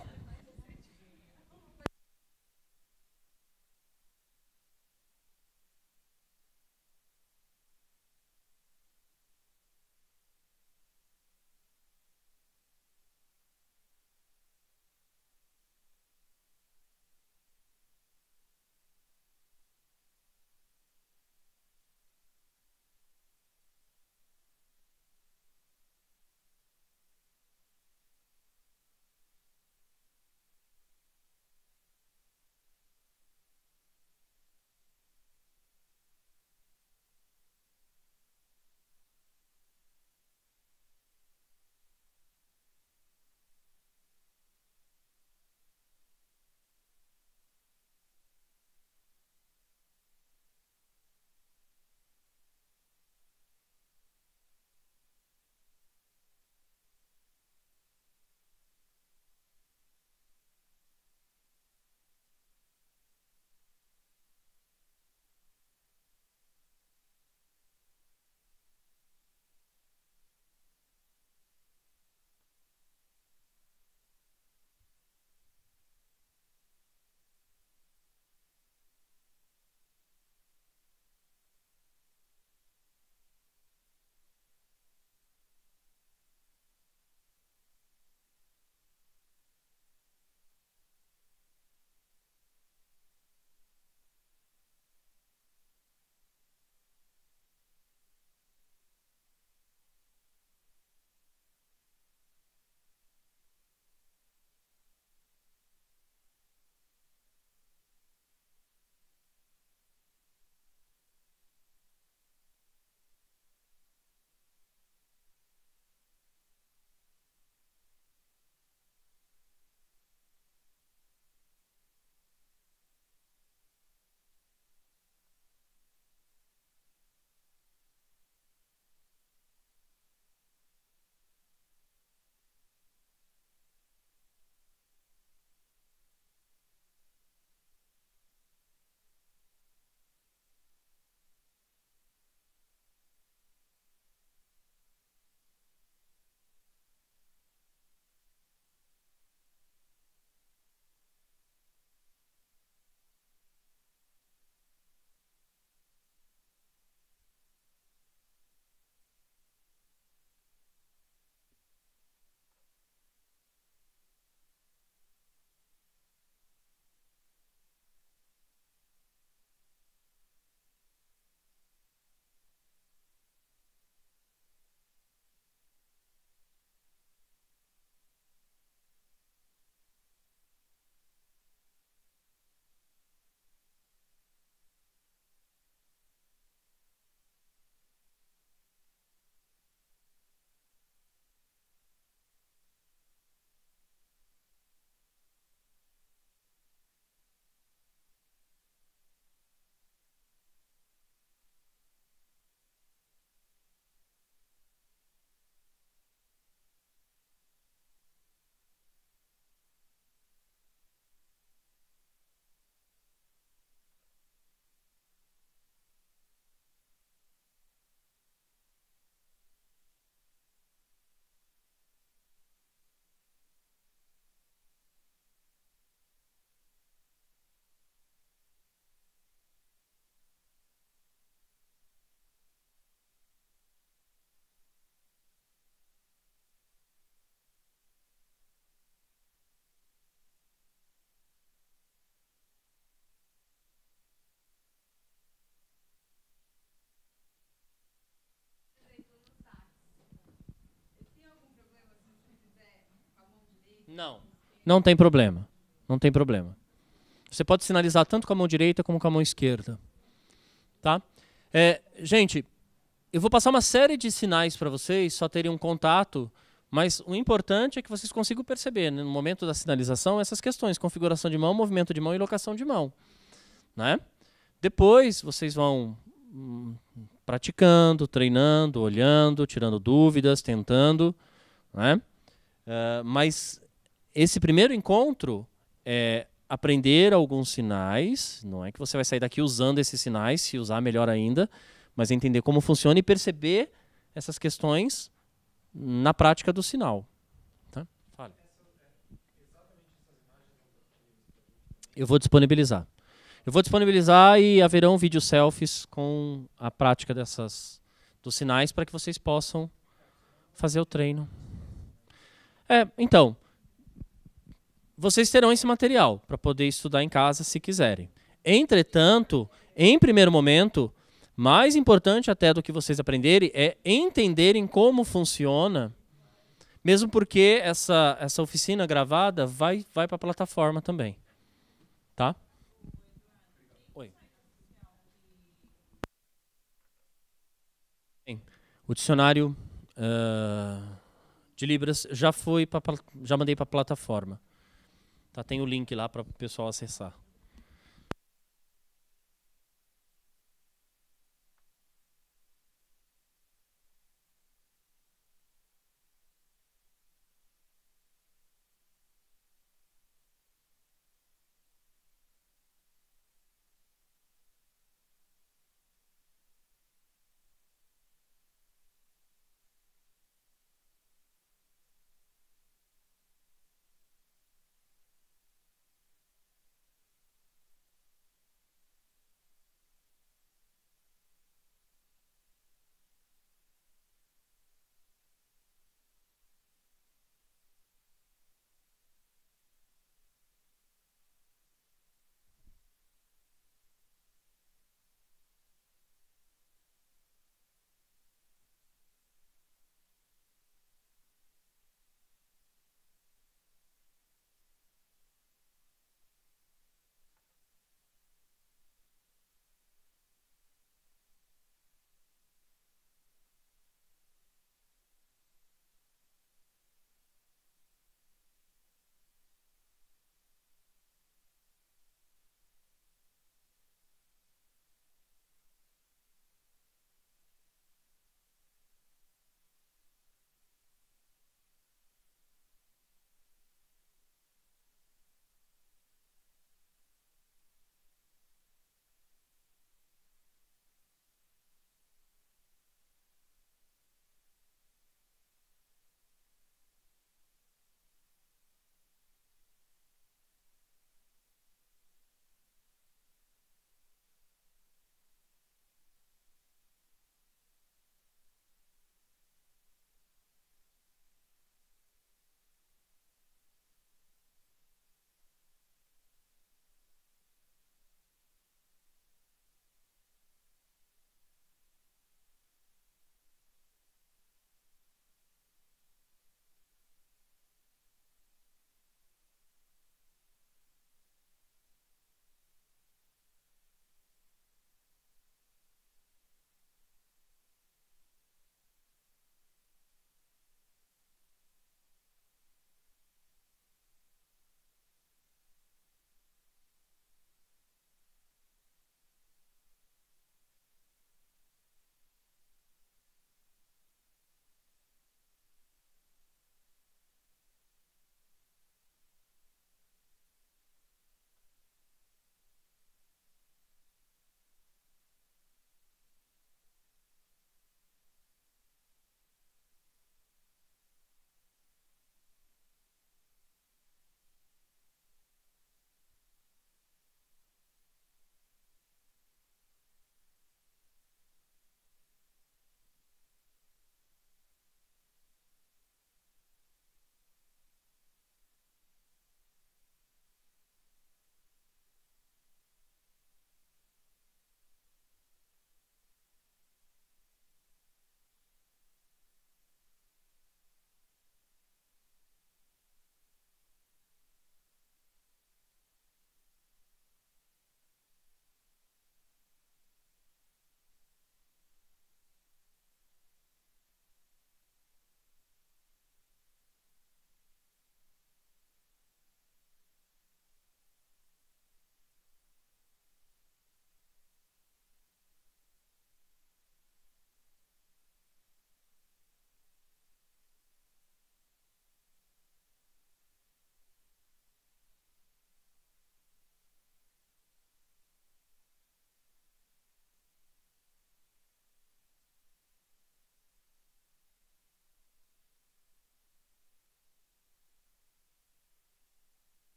S1: Não. Não tem problema. Não tem problema. Você pode sinalizar tanto com a mão direita como com a mão esquerda. Tá? É, gente, eu vou passar uma série de sinais para vocês, só terem um contato, mas o importante é que vocês consigam perceber, né, no momento da sinalização, essas questões: configuração de mão, movimento de mão e locação de mão. Né? Depois vocês vão hum, praticando, treinando, olhando, tirando dúvidas, tentando. Né? Uh, mas esse primeiro encontro é aprender alguns sinais. Não é que você vai sair daqui usando esses sinais, se usar melhor ainda, mas entender como funciona e perceber essas questões na prática do sinal. Tá? Eu vou disponibilizar. Eu vou disponibilizar e haverão vídeo selfies com a prática dessas dos sinais para que vocês possam fazer o treino. É, então, vocês terão esse material para poder estudar em casa se quiserem. Entretanto, em primeiro momento, mais importante até do que vocês aprenderem é entenderem como funciona, mesmo porque essa, essa oficina gravada vai, vai para a plataforma também. Tá? Oi. Bem, o dicionário uh, de Libras já foi pra, já mandei para a plataforma. Tá, tem o link lá para o pessoal acessar.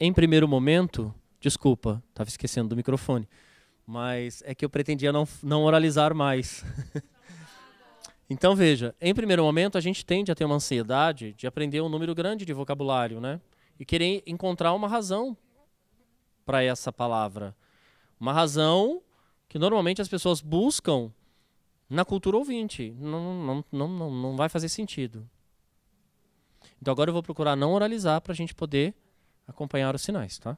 S1: em primeiro momento, desculpa, estava esquecendo do microfone, mas é que eu pretendia não, não oralizar mais. então veja, em primeiro momento a gente tende a ter uma ansiedade de aprender um número grande de vocabulário, né? E querer encontrar uma razão para essa palavra. Uma razão que normalmente as pessoas buscam na cultura ouvinte. Não, não, não, não, não vai fazer sentido. Então agora eu vou procurar não oralizar para a gente poder acompanhar os sinais, tá?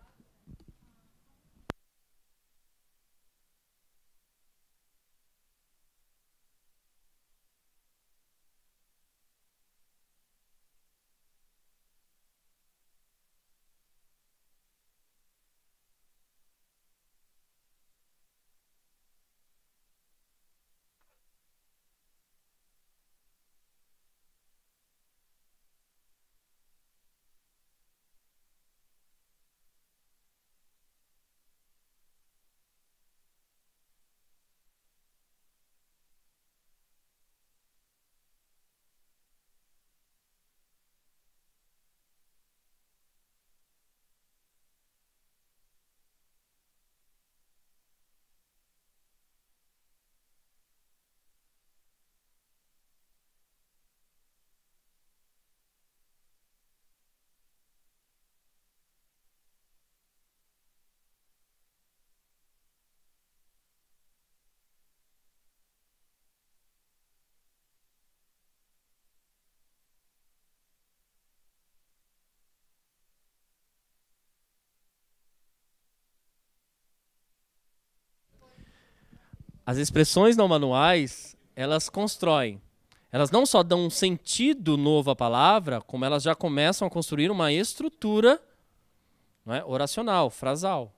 S1: as expressões não manuais, elas constroem. Elas não só dão um sentido novo à palavra, como elas já começam a construir uma estrutura não é, oracional, frasal.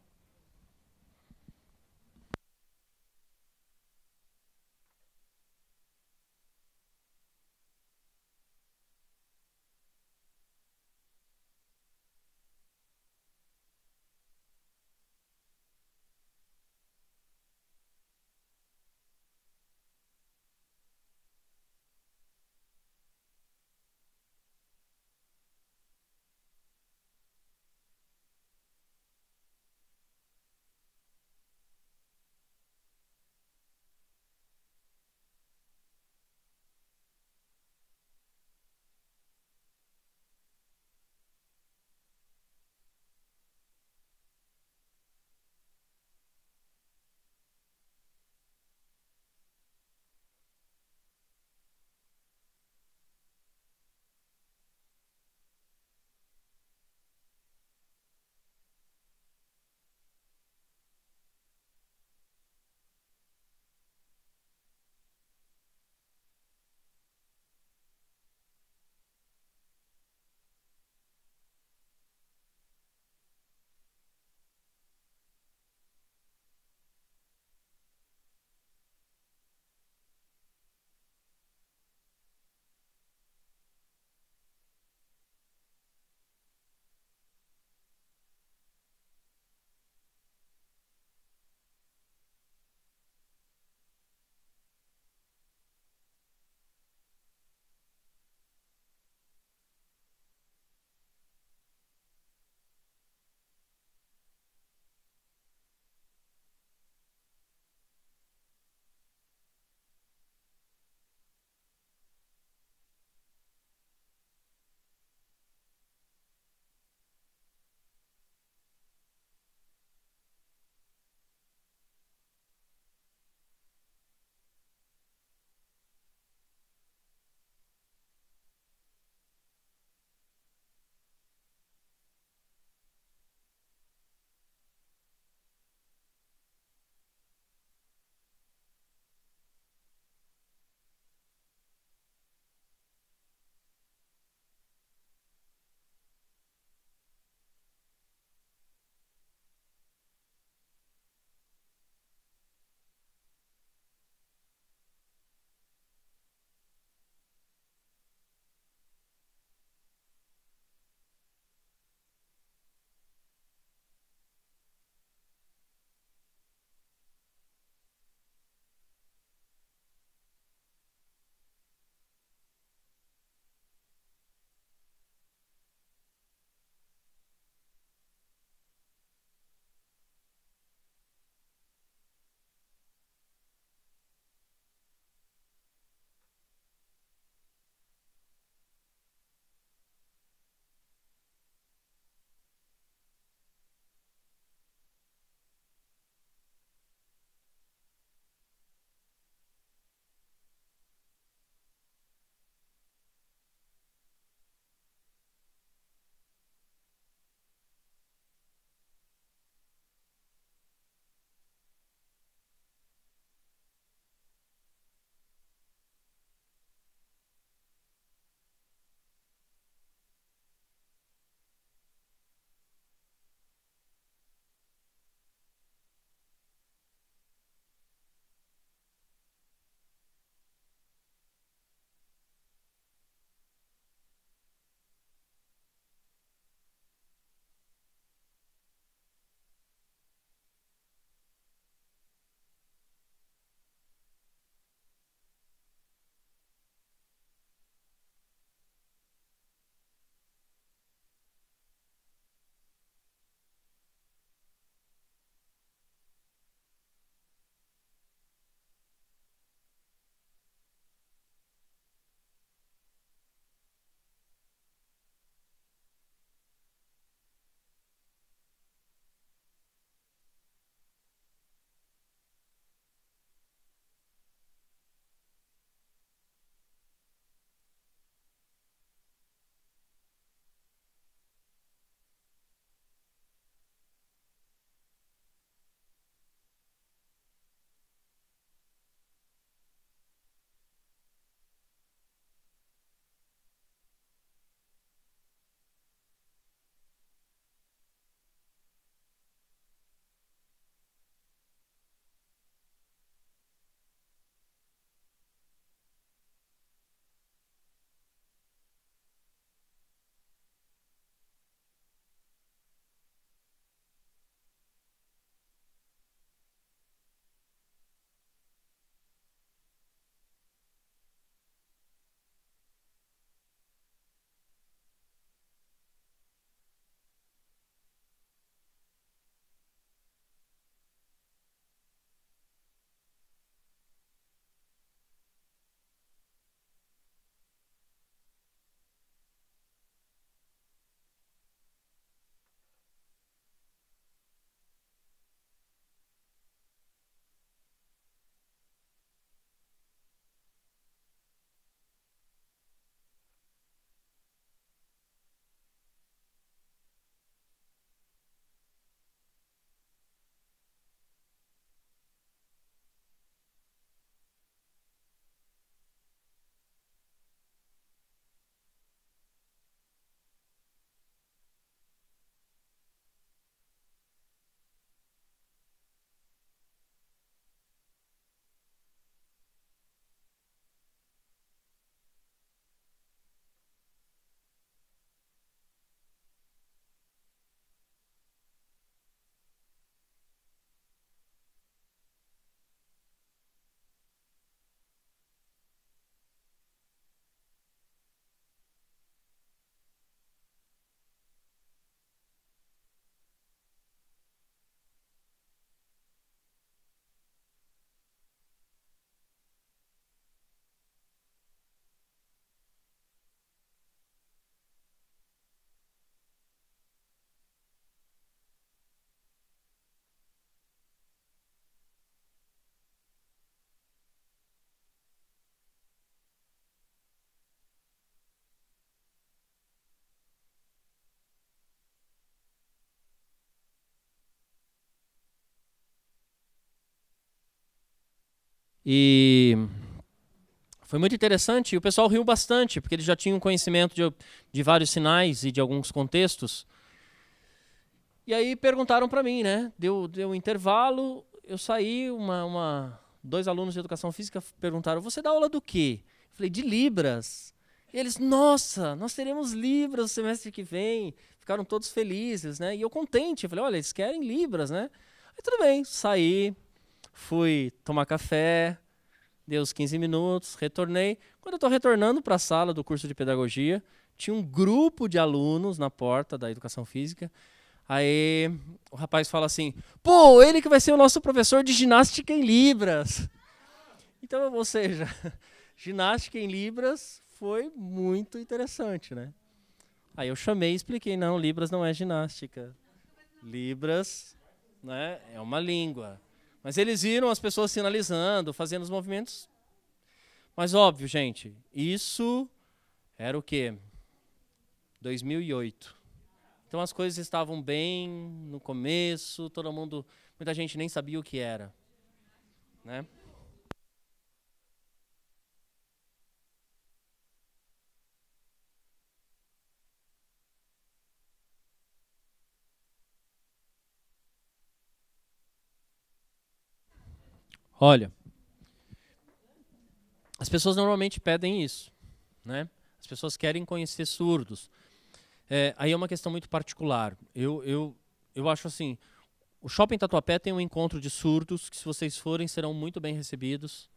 S1: E foi muito interessante. o pessoal riu bastante, porque eles já tinham conhecimento de, de vários sinais e de alguns contextos. E aí perguntaram para mim, né? Deu, deu um intervalo, eu saí, uma, uma, dois alunos de educação física perguntaram: Você dá aula do quê? Eu falei: De Libras. E eles, nossa, nós teremos Libras o semestre que vem. Ficaram todos felizes, né? E eu contente. Eu falei: Olha, eles querem Libras, né? Aí tudo bem, saí, Fui tomar café, dei os 15 minutos, retornei. Quando eu estou retornando para a sala do curso de pedagogia, tinha um grupo de alunos na porta da educação física. Aí o rapaz fala assim: pô, ele que vai ser o nosso professor de ginástica em Libras. Então, ou seja, ginástica em Libras foi muito interessante, né? Aí eu chamei e expliquei: não, Libras não é ginástica. Libras né, é uma língua. Mas eles viram as pessoas sinalizando, fazendo os movimentos. Mas óbvio, gente, isso era o quê? 2008. Então as coisas estavam bem no começo, todo mundo, muita gente nem sabia o que era, né? Olha, as pessoas normalmente pedem isso, né? As pessoas querem conhecer surdos. É, aí é uma questão muito particular. Eu, eu, eu acho assim, o Shopping Tatuapé tem um encontro de surdos que se vocês forem serão muito bem recebidos,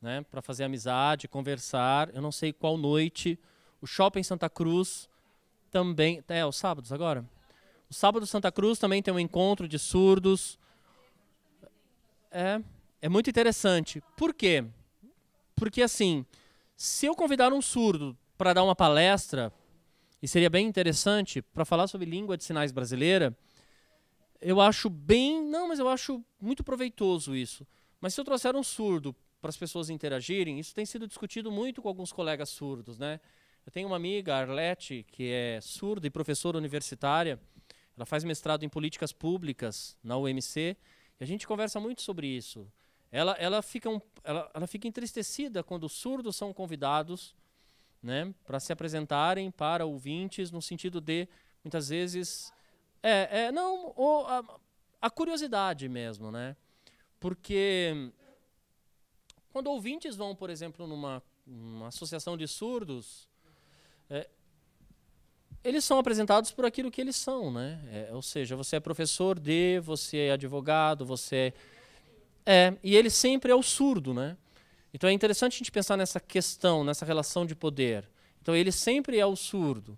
S1: né? Para fazer amizade, conversar. Eu não sei qual noite. O Shopping Santa Cruz também, é, os sábados agora. O sábado Santa Cruz também tem um encontro de surdos. É, é muito interessante. Por quê? Porque assim, se eu convidar um surdo para dar uma palestra, e seria bem interessante para falar sobre língua de sinais brasileira, eu acho bem, não, mas eu acho muito proveitoso isso. Mas se eu trouxer um surdo para as pessoas interagirem, isso tem sido discutido muito com alguns colegas surdos, né? Eu tenho uma amiga, Arlete, que é surda e professora universitária. Ela faz mestrado em políticas públicas na UMC, e a gente conversa muito sobre isso ela, ela, fica um, ela, ela fica entristecida quando os surdos são convidados né, para se apresentarem para ouvintes, no sentido de, muitas vezes, é, é não, ou a, a curiosidade mesmo, né? Porque quando ouvintes vão, por exemplo, numa, numa associação de surdos, é, eles são apresentados por aquilo que eles são, né? É, ou seja, você é professor de, você é advogado, você é é, e ele sempre é o surdo, né? Então é interessante a gente pensar nessa questão, nessa relação de poder. Então ele sempre é o surdo.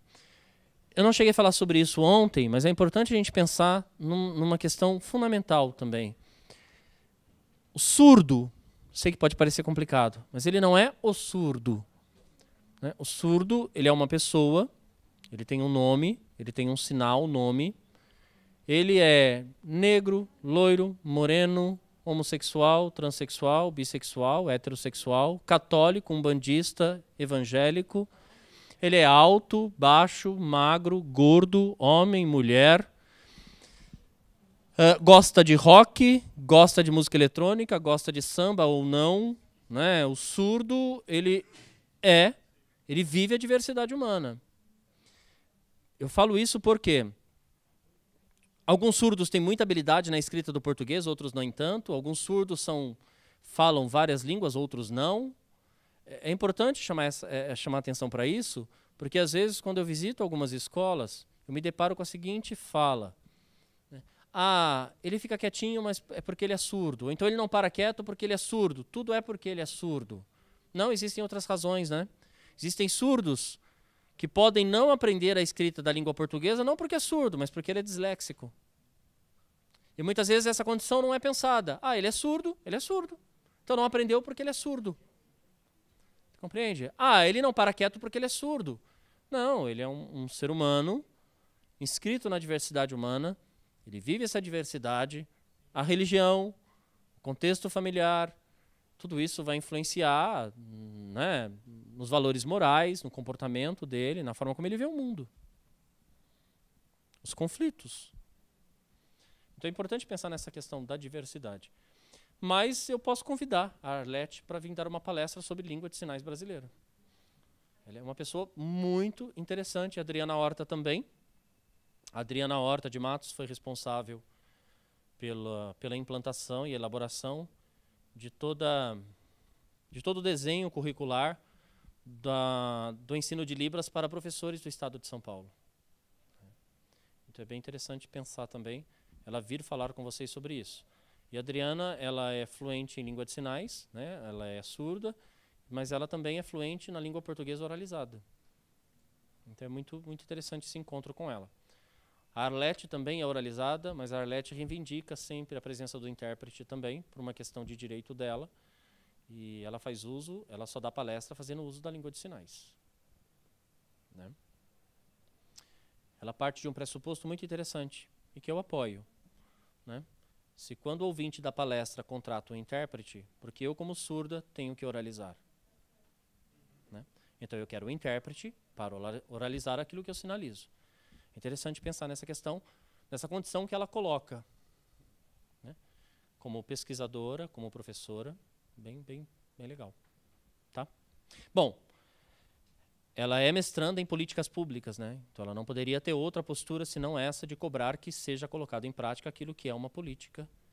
S1: Eu não cheguei a falar sobre isso ontem, mas é importante a gente pensar num, numa questão fundamental também. O surdo, sei que pode parecer complicado, mas ele não é o surdo. Né? O surdo, ele é uma pessoa, ele tem um nome, ele tem um sinal, nome. Ele é negro, loiro, moreno, homossexual, transexual, bissexual, heterossexual, católico, umbandista, evangélico. Ele é alto, baixo, magro, gordo, homem, mulher. Uh, gosta de rock, gosta de música eletrônica, gosta de samba ou não. Né? O surdo, ele é, ele vive a diversidade humana. Eu falo isso porque Alguns surdos têm muita habilidade na escrita do português, outros não entanto. Alguns surdos são, falam várias línguas, outros não. É, é importante chamar, essa, é, é chamar atenção para isso, porque às vezes, quando eu visito algumas escolas, eu me deparo com a seguinte fala. Né? Ah, ele fica quietinho, mas é porque ele é surdo. Ou então ele não para quieto porque ele é surdo. Tudo é porque ele é surdo. Não, existem outras razões, né? Existem surdos que podem não aprender a escrita da língua portuguesa não porque é surdo, mas porque ele é disléxico. E muitas vezes essa condição não é pensada. Ah, ele é surdo, ele é surdo. Então não aprendeu porque ele é surdo. Compreende? Ah, ele não para quieto porque ele é surdo. Não, ele é um, um ser humano inscrito na diversidade humana, ele vive essa diversidade, a religião, o contexto familiar, tudo isso vai influenciar né, nos valores morais, no comportamento dele, na forma como ele vê o mundo. Os conflitos. Então é importante pensar nessa questão da diversidade. Mas eu posso convidar a Arlete para vir dar uma palestra sobre língua de sinais brasileira. Ela é uma pessoa muito interessante, a Adriana Horta também. A Adriana Horta de Matos foi responsável pela, pela implantação e elaboração de toda de todo o desenho curricular da, do ensino de Libras para professores do estado de São Paulo. Então é bem interessante pensar também, ela vir falar com vocês sobre isso. E a Adriana, ela é fluente em língua de sinais, né? ela é surda, mas ela também é fluente na língua portuguesa oralizada. Então é muito, muito interessante esse encontro com ela. A Arlete também é oralizada, mas a Arlete reivindica sempre a presença do intérprete também, por uma questão de direito dela. E ela faz uso, ela só dá palestra fazendo uso da língua de sinais. Né? Ela parte de um pressuposto muito interessante e que eu apoio. Né? Se quando o ouvinte da palestra contrata um intérprete, porque eu, como surda, tenho que oralizar. Né? Então eu quero o um intérprete para oralizar aquilo que eu sinalizo. É interessante pensar nessa questão, nessa condição que ela coloca. Né? Como pesquisadora, como professora, Bem, bem, bem legal. Tá? Bom, ela é mestranda em políticas públicas, né? Então ela não poderia ter outra postura senão essa de cobrar que seja colocado em prática aquilo que é uma política pública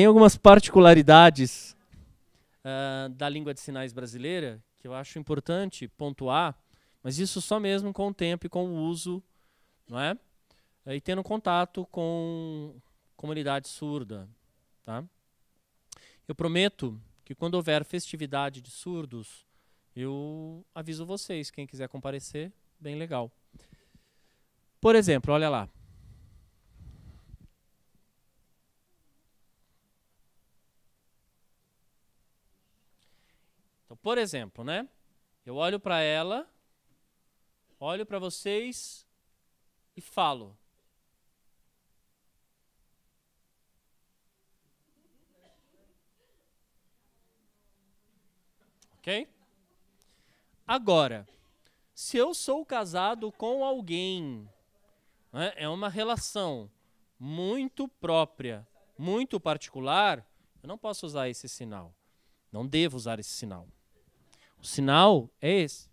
S1: tem algumas particularidades uh, da língua de sinais brasileira que eu acho importante pontuar, mas isso só mesmo com o tempo e com o uso, não é? E tendo contato com comunidade surda, tá? Eu prometo que quando houver festividade de surdos, eu aviso vocês, quem quiser comparecer, bem legal. Por exemplo, olha lá, por exemplo, né? Eu olho para ela, olho para vocês e falo. Ok? Agora, se eu sou casado com alguém, né, é uma relação muito própria, muito particular, eu não posso usar esse sinal. Não devo usar esse sinal. O sinal é esse.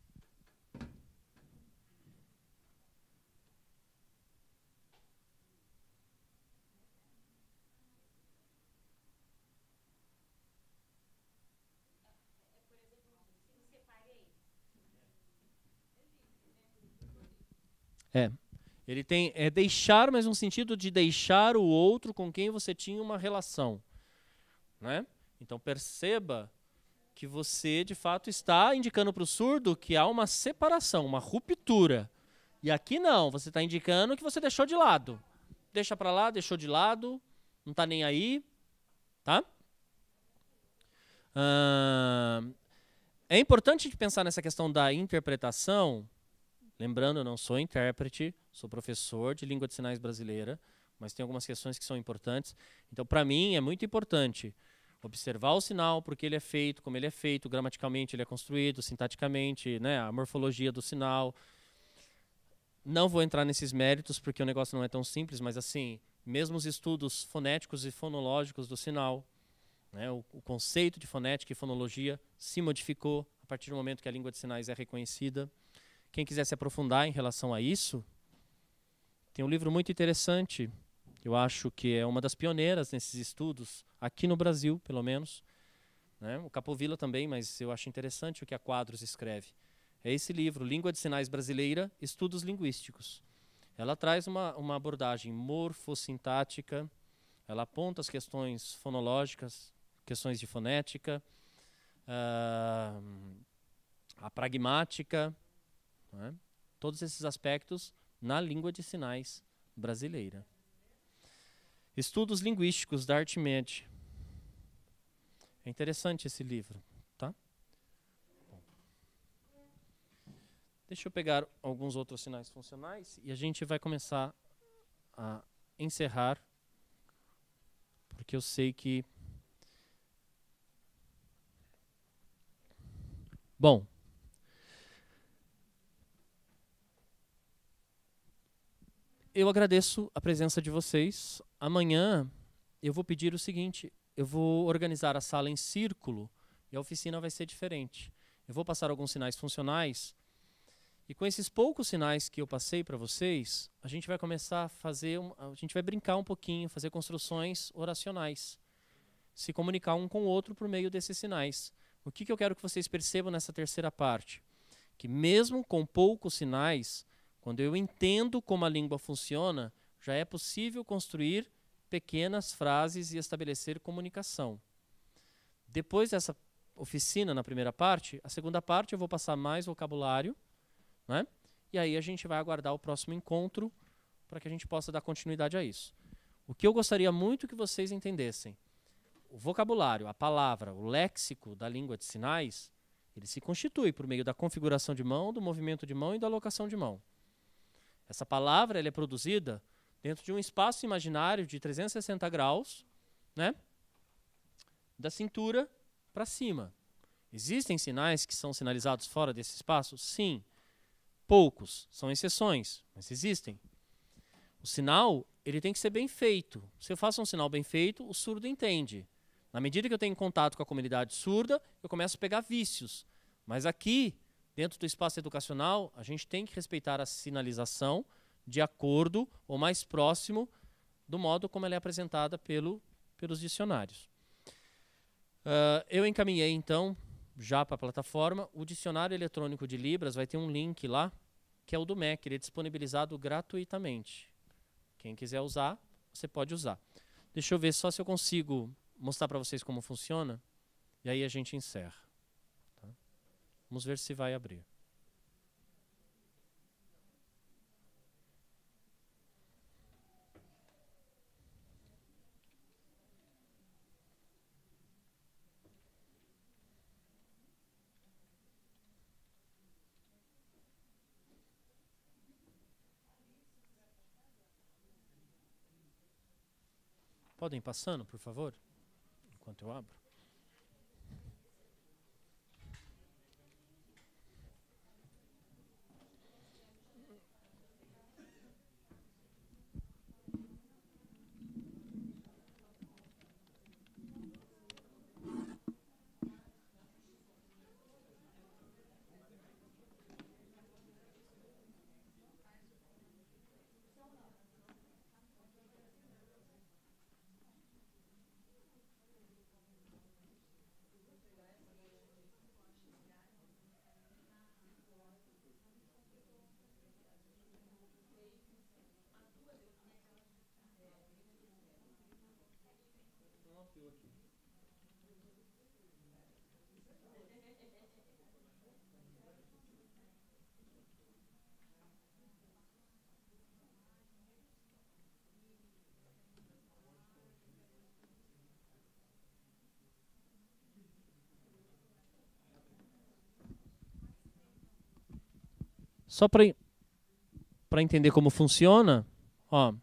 S1: É. Ele tem é deixar, mas um sentido de deixar o outro com quem você tinha uma relação, né? Então perceba que você de fato está indicando para o surdo que há uma separação, uma ruptura. E aqui não, você está indicando que você deixou de lado. Deixa para lá, deixou de lado, não está nem aí, tá? Uh, é importante de pensar nessa questão da interpretação. Lembrando, eu não sou intérprete, sou professor de língua de sinais brasileira, mas tem algumas questões que são importantes. Então, para mim, é muito importante observar o sinal, porque ele é feito, como ele é feito, gramaticalmente ele é construído, sintaticamente, né, a morfologia do sinal. Não vou entrar nesses méritos, porque o negócio não é tão simples, mas assim, mesmo os estudos fonéticos e fonológicos do sinal, né, o, o conceito de fonética e fonologia se modificou a partir do momento que a língua de sinais é reconhecida. Quem quiser se aprofundar em relação a isso, tem um livro muito interessante eu acho que é uma das pioneiras nesses estudos, aqui no Brasil, pelo menos. Né? O Capovilla também, mas eu acho interessante o que a Quadros escreve. É esse livro, Língua de Sinais Brasileira, Estudos Linguísticos. Ela traz uma, uma abordagem morfossintática, ela aponta as questões fonológicas, questões de fonética, uh, a pragmática, né? todos esses aspectos na língua de sinais brasileira. Estudos Linguísticos, da arte Média. É interessante esse livro. Tá? Deixa eu pegar alguns outros sinais funcionais e a gente vai começar a encerrar, porque eu sei que. Bom. eu agradeço a presença de vocês amanhã eu vou pedir o seguinte: eu vou organizar a sala em círculo e a oficina vai ser diferente. Eu vou passar alguns sinais funcionais e com esses poucos sinais que eu passei para vocês, a gente vai começar a fazer, um, a gente vai brincar um pouquinho, fazer construções oracionais, se comunicar um com o outro por meio desses sinais. O que, que eu quero que vocês percebam nessa terceira parte? Que mesmo com poucos sinais, quando eu entendo como a língua funciona, já é possível construir pequenas frases e estabelecer comunicação. Depois dessa oficina, na primeira parte, a segunda parte eu vou passar mais vocabulário, né? e aí a gente vai aguardar o próximo encontro para que a gente possa dar continuidade a isso. O que eu gostaria muito que vocês entendessem, o vocabulário, a palavra, o léxico da língua de sinais, ele se constitui por meio da configuração de mão, do movimento de mão e da locação de mão. Essa palavra ela é produzida dentro de um espaço imaginário de 360 graus, né? Da cintura para cima. Existem sinais que são sinalizados fora desse espaço? Sim. Poucos, são exceções, mas existem. O sinal, ele tem que ser bem feito. Se eu faço um sinal bem feito, o surdo entende. Na medida que eu tenho contato com a comunidade surda, eu começo a pegar vícios. Mas aqui, dentro do espaço educacional, a gente tem que respeitar a sinalização de acordo ou mais próximo do modo como ela é apresentada pelo, pelos dicionários. Uh, eu encaminhei então já para a plataforma. O dicionário eletrônico de Libras vai ter um link lá, que é o do MEC, ele é disponibilizado gratuitamente. Quem quiser usar, você pode usar. Deixa eu ver só se eu consigo mostrar para vocês como funciona, e aí a gente encerra. Tá? Vamos ver se vai abrir. Podem ir passando, por favor, enquanto eu abro. Só para entender como funciona, ó.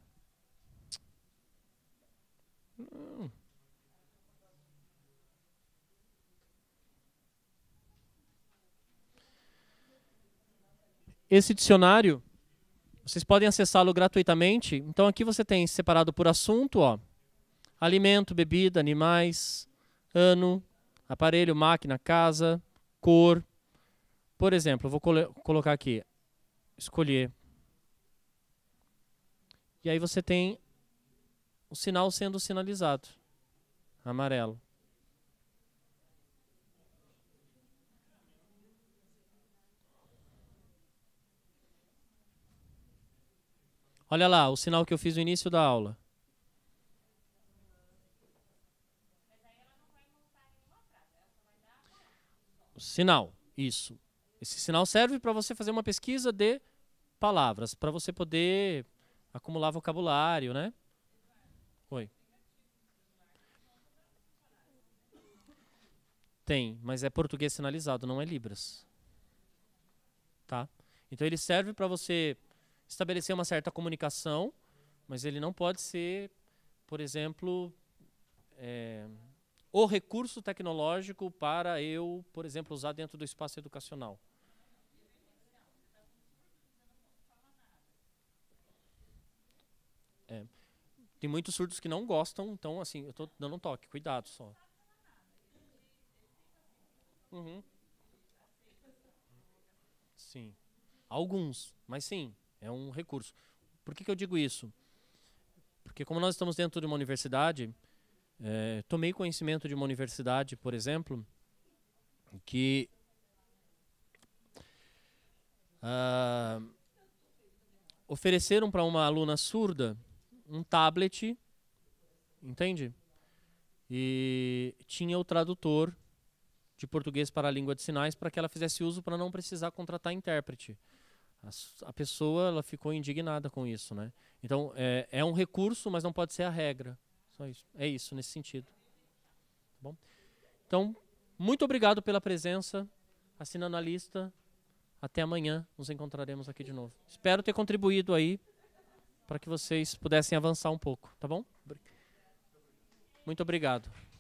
S1: Esse dicionário, vocês podem acessá-lo gratuitamente. Então aqui você tem separado por assunto, ó. Alimento, bebida, animais, ano, aparelho, máquina, casa, cor. Por exemplo, vou colocar aqui escolher. E aí você tem o sinal sendo sinalizado, amarelo. Olha lá, o sinal que eu fiz no início da aula. Sinal, isso. Esse sinal serve para você fazer uma pesquisa de palavras, para você poder acumular vocabulário, né? Oi. Tem, mas é português sinalizado, não é Libras. Tá? Então ele serve para você estabelecer uma certa comunicação, mas ele não pode ser, por exemplo, é, o recurso tecnológico para eu, por exemplo, usar dentro do espaço educacional. Tem muitos surdos que não gostam, então, assim, eu tô dando um toque, cuidado só. Uhum. Sim. Alguns, mas sim, é um recurso. Por que, que eu digo isso? Porque, como nós estamos dentro de uma universidade, é, tomei conhecimento de uma universidade, por exemplo, que uh, ofereceram para uma aluna surda um tablet, entende? E tinha o tradutor de português para a língua de sinais para que ela fizesse uso para não precisar contratar intérprete. A, a, pessoa ela ficou indignada com isso, né? Então é, é um recurso, mas não pode ser a regra. Só isso. É isso nesse sentido. Tá bom? Então muito obrigado pela presença, assinando a lista. Até amanhã, nos encontraremos aqui de novo. Espero ter contribuído aí para que vocês pudessem avançar um pouco, tá bom? Muito obrigado.